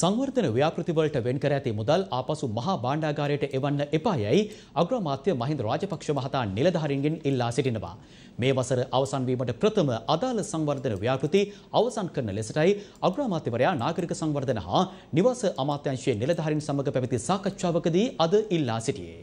සංවර්ධන ව්‍යාපෘතිවලට වෙන් කර ඇති මුදල් ආපසු මහා භාණ්ඩාගාරයට එවන්න එපා යයි අග්‍රාමාත්‍ය මහින්ද රාජපක්ෂ මහතා නිලධාරීන්ගෙන් ඉල්ලා සිටිනවා. මේ වසර අවසන් වීමට ප්‍රථම අදාළ සංවර්ධන ව්‍යාපෘති අවසන් කරන ලෙසටයි අග්‍රාමාත්‍යවරයා නාගරික සංවර්ධන හා නිවාස අමාත්‍යාංශයේ නිලධාරීන් සමග පැවති සාකච්ඡාවකදී අද ඉල්ලා සිටියේ.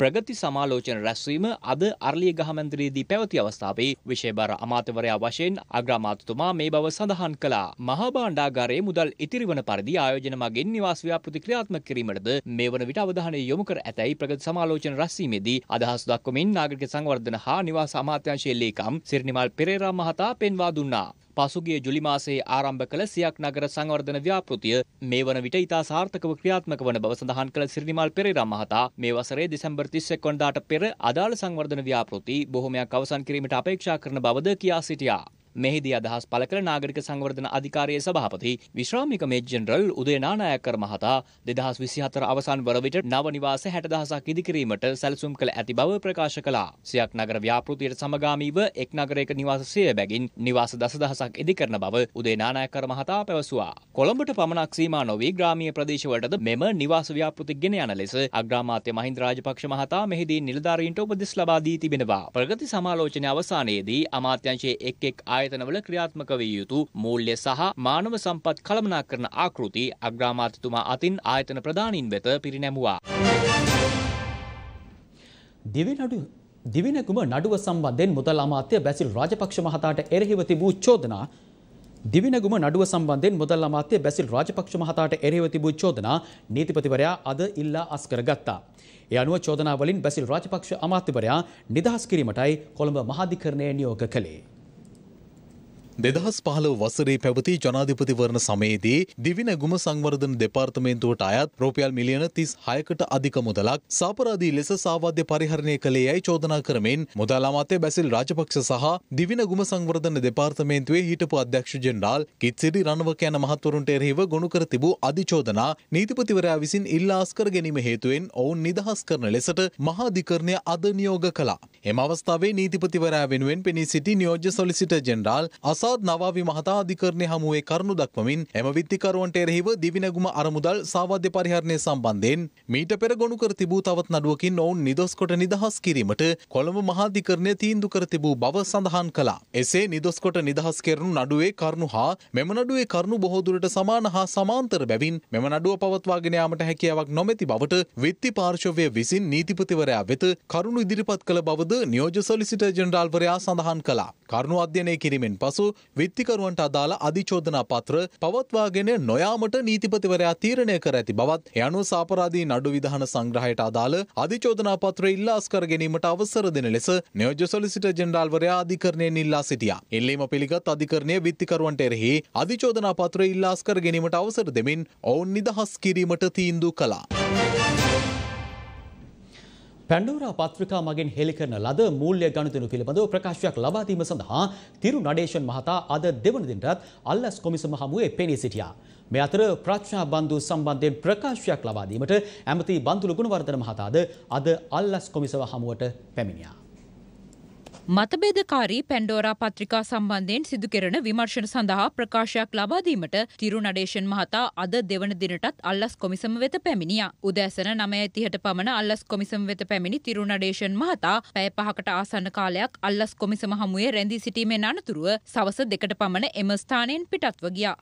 ප්‍රගති සමාලෝචන රැස්වීම අද අරලිය ගහමන්දිරයේදී පැවති අවස්ථාවේ විශේෂබර අමාත්‍යවරයා වශයෙන් අග්‍රාමාත්‍යතුමා මේ බව සඳහන් කළා. මහා භාණ්ඩාගාරයේ මුදල් ඉතිරිවන පරිදි ආයෝජන මගින් නිවාස ව්‍යාපෘති ක්‍රියාත්මක කිරීමටද මේ වන විට අවධානය යොමු කර ඇතැයි ප්‍රගති සමාලෝචන රැස්වීමේදී අදහස් දක්වමින් නාගරික සංවර්ධන හා නිවාස අමාත්‍යාංශයේ ලේකම් සිරිනිමල් පෙරේරා මහතා පෙන්වා දුන්නා. පසුගිය ජුලි මාසයේ ආරම්භ කළ සියක් නගර සංවර්ධන ව්‍යාපෘතිය මේ වන විට ඉතා සාර්ථකව ක්‍රියාත්මක වන බව සඳහන් කළ සිරිනිමල් පෙරේරා මහතා මේ වසරේ දෙසැම්බර් 31 වනදාට පෙර අදාළ සංවර්ධන ව්‍යාපෘති බොහොමයක් අවසන් කිරීමට අපේක්ෂා කරන බවද කියා සිටියා. මෙහිදී අදහස් පළ කළ නාගරික සංවර්ධන අධිකාරයේ සභාපති විශ්‍රාමික මේජ් ජෙනරල් උදේ නානායක්කර මහතා 2024 අවසන් වන විට නව නිවාස 60000ක් ඉදිකිරීමට සැලසුම් කළ ඇති බව ප්‍රකාශ කළා. සියක් නගර ව්‍යාපෘතියට සමගාමීව එක් නගරයක නිවාස 100 බැගින් නිවාස 10000ක් ඉදිකරන බව උදේ නානායක්කර මහතා පැවසුවා. කොළඹට පමණක් සීමා නොවි ග්‍රාමීය ප්‍රදේශවලටද මෙම නිවාස ව්‍යාපෘති ගෙන යන ලෙස අග්‍රාමාත්‍ය මහින්ද රාජපක්ෂ මහතා මෙහිදී නිලධාරීන්ට උපදෙස් ලබා දී තිබෙනවා. ප්‍රගති සමාලෝචනය අවසානයේදී අමාත්‍යංශයේ එක් එක් ආයතන ආයතනවල ක්‍රියාත්මක විය යුතු මූල්‍ය සහ මානව සම්පත් කළමනාකරන ආකෘති අග්‍රාමාත්‍යතුමා අතින් ආයතන ප්‍රධානීන් වෙත පිරිනැමුවා. දිවිනඩු දිවිනකුම නඩුව සම්බන්ධයෙන් මුදල් අමාත්‍ය බැසිල් රාජපක්ෂ මහතාට එරෙහිව තිබූ චෝදනා දිවිනගුම නඩුව සම්බන්ධයෙන් මුදල් අමාත්‍ය බැසිල් රාජපක්ෂ මහතාට එරෙහිව තිබූ චෝදනා නීතිපතිවරයා අද ඉල්ලා අස්කර ගත්තා. ඒ අනුව චෝදනාවලින් බැසිල් රාජපක්ෂ අමාත්‍යවරයා නිදහස් කිරීමටයි කොළඹ මහාධිකරණය නියෝග කළේ. දෙදහස් පහලව වසරේ පැවති ජනාධිපතිවරණ සමයේදී දිවින ගුම සංවර්ධන දෙපාර්තමේන්තුවට අයත් රෝපියල් මිලියන තිස් හයකට අධික මුදලක් සාපරාදී ලෙස සාවාධ්‍ය පරිහරණය කළේ යයි චෝදනා කරමින් මුදල් අමාත්‍ය බැසිල් රාජපක්ෂ සහ දිවින ගුම සංවර්ධන දෙපාර්තමේන්තුවේ හිටපු අධ්‍යක්ෂ ජෙනරාල් කිත්සිරි රණවක යන මහත්වරුන්ට එරෙහිව ගොනු කර තිබූ අධිචෝදනා නීතිපතිවරයා විසින් ඉල්ලාස් කර ගැනීම හේතුවෙන් ඔවුන් නිදහස් කරන ලෙසට මහාධිකරණය අද නියෝග කළා. එම අවස්ථාවේ නීතිපතිවරයා වෙනුවෙන් පෙනී සිටි නියෝජ්‍ය සොලිසිටර් ජෙනරාල් අසා ප්‍රසාද් නවාවි මහතාධිකරණය හමුවේ කරුණු දක්වමින් එම විත්තිකරුවන්ට එරෙහිව දිවිනැගුම අරමුදල් සාවද්‍ය පරිහරණය සම්බන්ධයෙන් මීට පෙර ගොුණු කර තිබූ තවත් නඩුවකින් ඔවුන් නිදොස්කොට නිදහස් කිරීමට කොළඹ මහාධිකරණය තීන්දු කර තිබූ බව සඳහන් කලා. එසේ නිදොස්කොට නිදහස් කරනු නඩුවේ කරුණු හා මෙම නඩුවේ කරුණු බොහෝදුරට සමාන හා සමාන්තර බැවින් මෙම නඩුව පවත්වාගෙනයාමට හැකියාවක් නොමැති බවට විත්ති පාර්ශවය විසින් නීතිපතිවරයා වෙත කරුණු ඉදිරිපත් කළ බවද නියෝජ සොලිසිට ජෙනරාල්වරයා සඳහන් කලා. කරුණු අධ්‍යයනය කිරීමෙන් පසු විත්තිකරුවන්ට අදාළ අධිචෝදනා පත්‍ර පවත්වාගෙන නොයාමට නීතිපතිවරයා තීරණය කර ඇති බවත් යනු සාපරාධී නඩු විධාන සංග්‍රහයට අදාළ අධිචෝදනා පත්‍ර ඉල්ලාස් කර ගැනීමට අවසර දෙන ලෙස නියෝජ්‍ය සොලිසිට ජෙනරාල්වරයා අධිකරණයෙන් ඉල්ලා සිටියා. එල්ලීම පිළිගත් අධිකරණය විත්තිකරුවන්ට එරෙහි අධිචෝදනා පත්‍ර ඉල්ලාස් කර ගැනීමට අවසර දෙමින් ඔවුන් නිදහස් කිරීමට තීන්දු කළා. පැන්ඩෝරා පත්‍රිකා මගින් හෙළිකරන ලද මූල්‍ය ගණුදෙනු පිළිබඳව ප්‍රකාශයක් ලබා දීම සඳහා තිරු නඩේෂන් මහතා අද දෙවන දිනටත් අල්ලස් කොමිසම හමුවේ පෙනී සිටියා. මේ අතර ප්‍රඥා බන්දු සම්බන්ධයෙන් ප්‍රකාශයක් ලබා දීමට ඇමති බන්දුලු ගුණවර්ධන මහතාද අද අල්ලස් කොමිසම හමුවට පැමිණියා. මතභේදකාරී පැන්ඩෝරා පත්‍රිකා සම්බන්ධයෙන් සිදුකෙරෙන විමර්ශන සඳහා ප්‍රකාශයක් ලබාදීමට තිරු නඩේෂන් මහතා අද දෙවන දිනටත් අල්ලස් කොමිසම වෙත පැමිණියා. උදෑසන නමඇතිහට පමණ අල්ලස් කොමිසම වෙත පැමිණි තිරු නඩේෂන් මහතා පැය පහකට ආසන්න කාලයක් අල්ලස් කොමිසම හමුවේ රැඳී සිටීමෙන් අනතුරුව සවස දෙකට පමණ එම ස්ථානයෙන් පිටත්ව ගියා.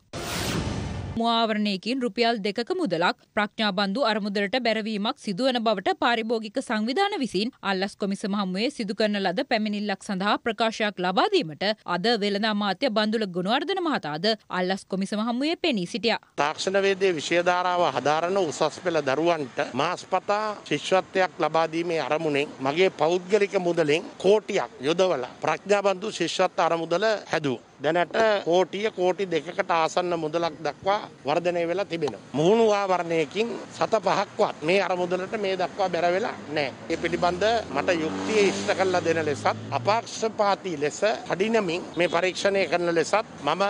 මුවාවරණයකින් රුපියල් දෙකක මුදලක් ප්‍රඥාබන්දු අරමුදලට බැරවීමක් සිදුවන බවට පාරිභෝගික සංවිධාන විසින් අල්ලස් කොමිසම හමුවේ සිදුකරන ලද පැමිණිල්ලක් සඳහා ප්‍රකාශයක් ලබාදීමට අද වෙළඳ අමාත්‍ය බන්දුල ගුණවර්ධන මහතාද අල්ලස් කොමිසම හමුවේ පෙනී සිටියා. තාක්ෂණවේදයේ විෂයධාරාව හදාරන උසස් පෙළ දරුවන්ට මාස්පතා ශිෂ්‍යත්වයක් ලබාදීමේ අරමුණෙන් මගේ පෞද්ගලික මුදලෙන් කෝටියක් යොදවලා ප්‍රඥාබන්දු ශිෂ්‍යත්ව අරමුදල හැදුවා. දැනට කෝටිය කෝටි දෙකකට ආසන්න මුදලක් දක්වා වර්ධනය වෙලා තිබෙනවා. මුහුණු ආවරණයකින් සත පහක්වත් මේ අරමුදලට මේ දක්වා බැර වෙලා නැහැ. ඒ පිළිබඳ මට යුක්තිය ඉෂ්ට කළා දෙන ලෙසත් අපක්ෂපාතී ලෙස කඩිනමින් මේ පරීක්ෂණය කරන ලෙසත් මම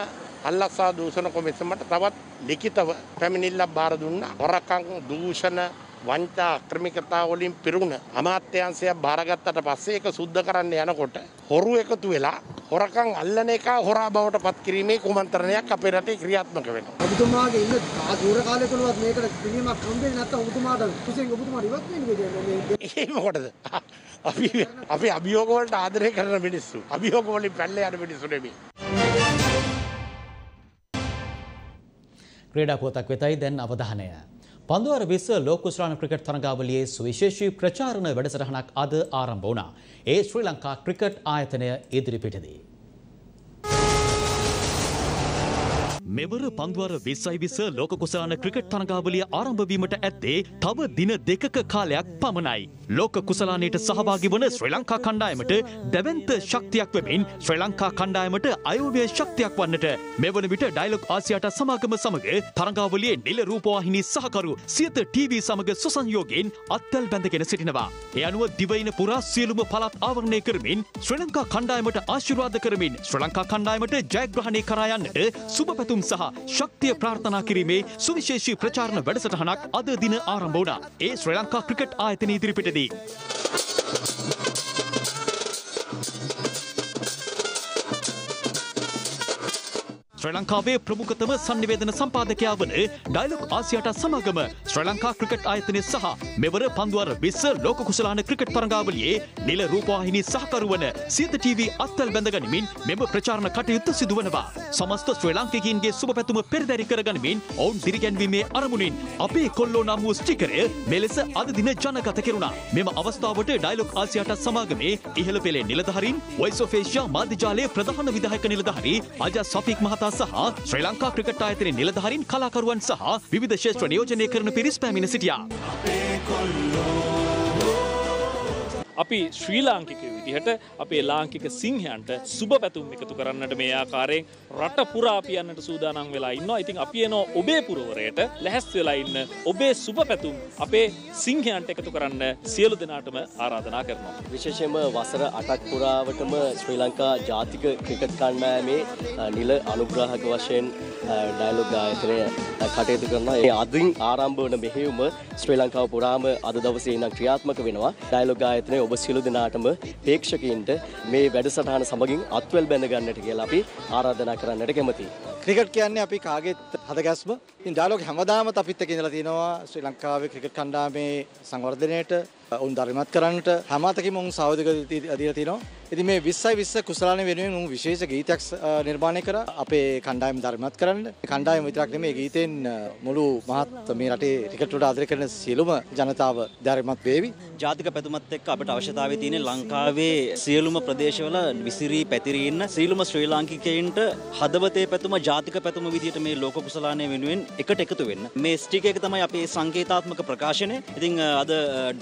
අල්ලස්සා දූෂණ කොමිසමට තවත් ලිඛිතව පැමිණිල්ලක් බාර දුන්නා. හොරකම් දූෂණ වංචා අක්‍රමිකතා වලින් පිරුණ අමාත්‍යාංශය බාරගත්තට පස්සේ ඒක සුද්ධ කරන්න යනකොට හොරු එකතු වෙලා හොරකං අල්ලන එක හොරා බවට පත් කිරීමේ කුමන්ත්‍රණයක් අපේ රටේ ක්‍රියාත්මක වෙනවා. ඔබතුමාගේ ඉන්න දුර කාලයක උනවත් මේකට පිළිමක් හම්බෙන්නේ නැත්නම් ඔබතුමාට කුසෙන් ඔබතුමාට ඉවත් වෙන්නේ කියන්නේ මේ ඒ මොකටද? අපි අපි අභියෝග වලට ආදරය කරන මිනිස්සු. අභියෝග වලින් පැනලා යන මිනිස්සු නෙමෙයි. ක්‍රීඩා පුවතක් වෙතයි දැන් අවධානය. පන්දුවර විස ලෝකුස්රාණ ක්‍රිකට් තරගාවලියේ සුවිශේෂී ප්‍රචාරණ වැඩසටහනක් අද ආරම්භ වුණා. ඒ ශ්‍රී ලංකා ක්‍රිකට් ආයතනය ඉදිරිපිටදී. මෙවර පන්දුවර විස්සයි විස ලෝක කුසාන ක්‍රිකට් තරගාවලිය ආරම්භවීමට ඇත්තේ තව දින දෙකක කාලයක් පමණයි. ලෝක කුසලානයට සහභාගි වන ශ්‍රී ලංකා කණ්ඩායමට දැවන්ත ශක්තියක් වෙමින් ශ්‍රී ලංකා කණ්ඩායමට අයෝව්‍ය ශක්තියක් වන්නට මෙවන විට ඩයිලොග් ආසියාට සමාගම සමග තරගාවලියේ නිල රූපවාහිනී සහකරු සියත ටීවී සමග සුසංයෝගයෙන් අත්වල් බැඳගෙන සිටිනවා. ඒ අනුව දිවයින පුරා සියලුම පළාත් ආවරණය කරමින් ශ්‍රී ලංකා කණ්ඩායමට ආශිර්වාද කරමින් ශ්‍රී ලංකා කණ්ඩායමට ජයග්‍රහණය කරා යන්නට සුබ පැතුම් පැවැත්වුම් සහ ශක්තිය ප්‍රාර්ථනා කිරීමේ සුවිශේෂී ප්‍රචාරණ වැඩසටහනක් අද දින ආරම්භ වුණා. ඒ ශ්‍රී ලංකා ක්‍රිකට් ආයතන ඉදිරිපිටදී. ශ්‍ර ලංකාවේ ප්‍රමුඛතම සන්නිවේදන සම්පාදකයා වන ඩයිලොක් ආසියාට සමාගම ශ්‍ර ලංකා ක්‍රිකට් ආයතනය සහ මෙවර පන්දුවර විස්ස ලෝක කුසලාන ක්‍රිකට් තරඟාවලියේ නිල රූපවාහිනී සහකරුවන සීත ටීවී අත්තල් බැඳගනිමින් මෙම ප්‍රචාරණ කටයුත්ත සිදුවනවා. සමස්ත ශ්‍රී ලාංකිකයින්ගේ සුබ පැතුම පෙරදැරි කරගනිමින් ඔවුන් දිරිගැන්වීමේ අරමුණින් අපේ කොල්ලෝ නම් වූ ස්ටිකරය මෙලෙස අද දින ජනගත කෙරුණා. මෙම අවස්ථාවට ඩයිලොක් ආසියාට සමාගමේ ඉහළ පෙළේ නිලධාරීන් වොයිස් ඔෆ් ඒෂියා මාධ්‍යජාලයේ ප්‍රධාන විධායක නිලධාරී අජා සෆීක් මහතා සහ ශ්‍රී ලංකා ක්‍රිකට් ආයතනයේ නිලධාරීන් කලාකරුවන් සහ විවිධ ක්ෂේත්‍ර නියෝජනය කරන පිරිස් පැමිණ සිටියා. අපි ශ්‍රී ලාංකිකයෝ විදිහට අපේ ලාංකික සිංහයන්ට සුබ පැතුම් එකතු කරන්නට මේ ආකාරයෙන් රට පුරා පියන්නට සූදානම් වෙලා ඉන්නවා. ඉතින් අපි එනවා ඔබේ පුරවරයට ලැහැස් වෙලා ඉන්න ඔබේ සුබ පැතුම් අපේ සිංහයන්ට එකතු කරන්න සියලු දෙනාටම ආරාධනා කරනවා. විශේෂයෙන්ම වසර 8ක් පුරාවටම ශ්‍රී ලංකා ජාතික ක්‍රිකට් කණ්ඩායමේ නිල අනුග්‍රාහක වශයෙන් ඩයලොග් ගායනය කටයුතු කරනවා. ඒ අදින් ආරම්භ වන මෙහෙයුම ශ්‍රී ලංකාව පුරාම අද දවසේ ඉඳන් ක්‍රියාත්මක වෙනවා. ඩයලොග් ගායනය ඔබ සියලු දෙනාටම ප්‍රේක්ෂකයින්ට මේ වැඩසටහන සමගින් අත්වල් බැඳ ගන්නට කියලා අපි ආරාධනා කරන්නට කැමතියි. ක්‍රිකට් කියන්නේ අපි කාගෙත් හදගැස්ම. ඉතින් ඩයලොග් හැමදාමත් අපිත් එක්ක ඉඳලා තිනවා ශ්‍රී ලංකාවේ ක්‍රිකට් කණ්ඩායමේ සංවර්ධනයට, උන් ධර්මවත් කරන්නට හැමතකෙම උන් සහයෝගය දීලා තිනවා. ඉතින් මේ 20යි 20 කුසලානේ වෙනුවෙන් උන් විශේෂ ගීතයක් නිර්මාණය කරා අපේ කණ්ඩායම ධර්මවත් කරන්න. කණ්ඩායම විතරක් නෙමෙයි ගීතෙන් මුළු මහත් මේ රටේ ක්‍රිකට් වලට ආදරය කරන සියලුම ජනතාව ධර්මවත් වේවි. ජාතික පැතුමත් එක්ක අපට අවශ්‍යතාවය තියෙන ලංකාවේ සියලුම ප්‍රදේශවල විසිරී පැතිරී ඉන්න සියලුම ශ්‍රී ලාංකිකයින්ට හදවතේ පැතුම ජා ජාතික පැතුම විදිහට මේ ලෝක කුසලානය වෙනුවෙන් එකට එකතු වෙන්න. මේ ස්ටික එක තමයි අපේ සංකේතාත්මක ප්‍රකාශනය. ඉතින් අද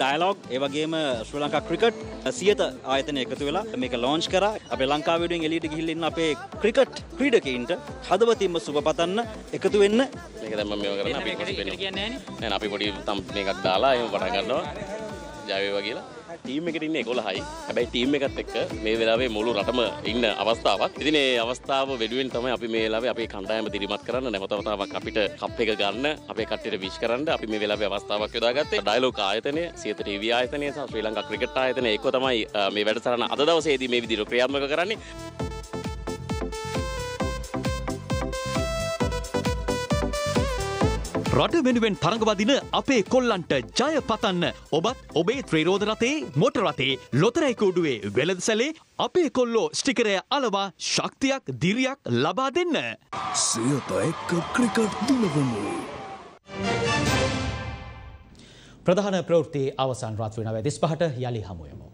ඩයලොග් ඒ වගේම ශ්‍රී ලංකා ක්‍රිකට් සියත ආයතනය එකතු වෙලා මේක ලොන්ච් කරා. අපේ ලංකාවේඩුවෙන් එළියට ගිහිල්ලා ඉන්න අපේ ක්‍රිකට් ක්‍රීඩකයින්ට හදවතින්ම සුබපතන්න එකතු වෙන්න. මේක දැන් මම මේවා කරන්නේ අපි කොහොමද කියන්නේ? නෑ අපි පොඩි තම් මේකක් දාලා එහෙම පටන් ගන්නවා. ජය වේවා කියලා ටීම් එකට ඉන්න එකොළහයි හැබැයි ටීම් එකත් එක්ක මේ වෙලාවේ මුළු රටම ඉන්න අවස්ථාවක් ඉතින් ඒ අවස්ථාව වෙනුවෙන් තමයි අපි මේ වෙලාවේ අපේ කණ්ඩායම දිරිමත් කරන්න නැවතවතාවක් අපිට කප් එක ගන්න අපේ කට්ටියට විශ් කරන්න අපි මේ වෙලාවේ අවස්ථාවක් යොදාගත්තේ ඩයලෝක ආයතනය සියත ටීවී ආයතනය සහ ශ්‍රී ලංකා ක්‍රිකට් ආයතනය එක්ක තමයි මේ වැඩසටහන අද දවසේදී මේ විදිහට ක්‍රියාත්මක කරන්නේ රට වෙනුවෙන් තරඟවදින අපේ කොල්ලන්ට ජය පතන්න ඔබත් ඔබේ ත්‍රීරෝධ රතේ මොට රතේ ලොතරැයිකෝඩුවේ වෙළද සැලේ අපේ කොල්ලෝ ස්ටිකරය අලවා ශක්තියක් දිරියක් ලබා දෙන්න. සියත එක්ක ක්‍රිකට් දුනවමු. ප්‍රධාන ප්‍රවෘත්ති අවසන් රත් වෙන වැදිස් පහට යළි හමුයමු.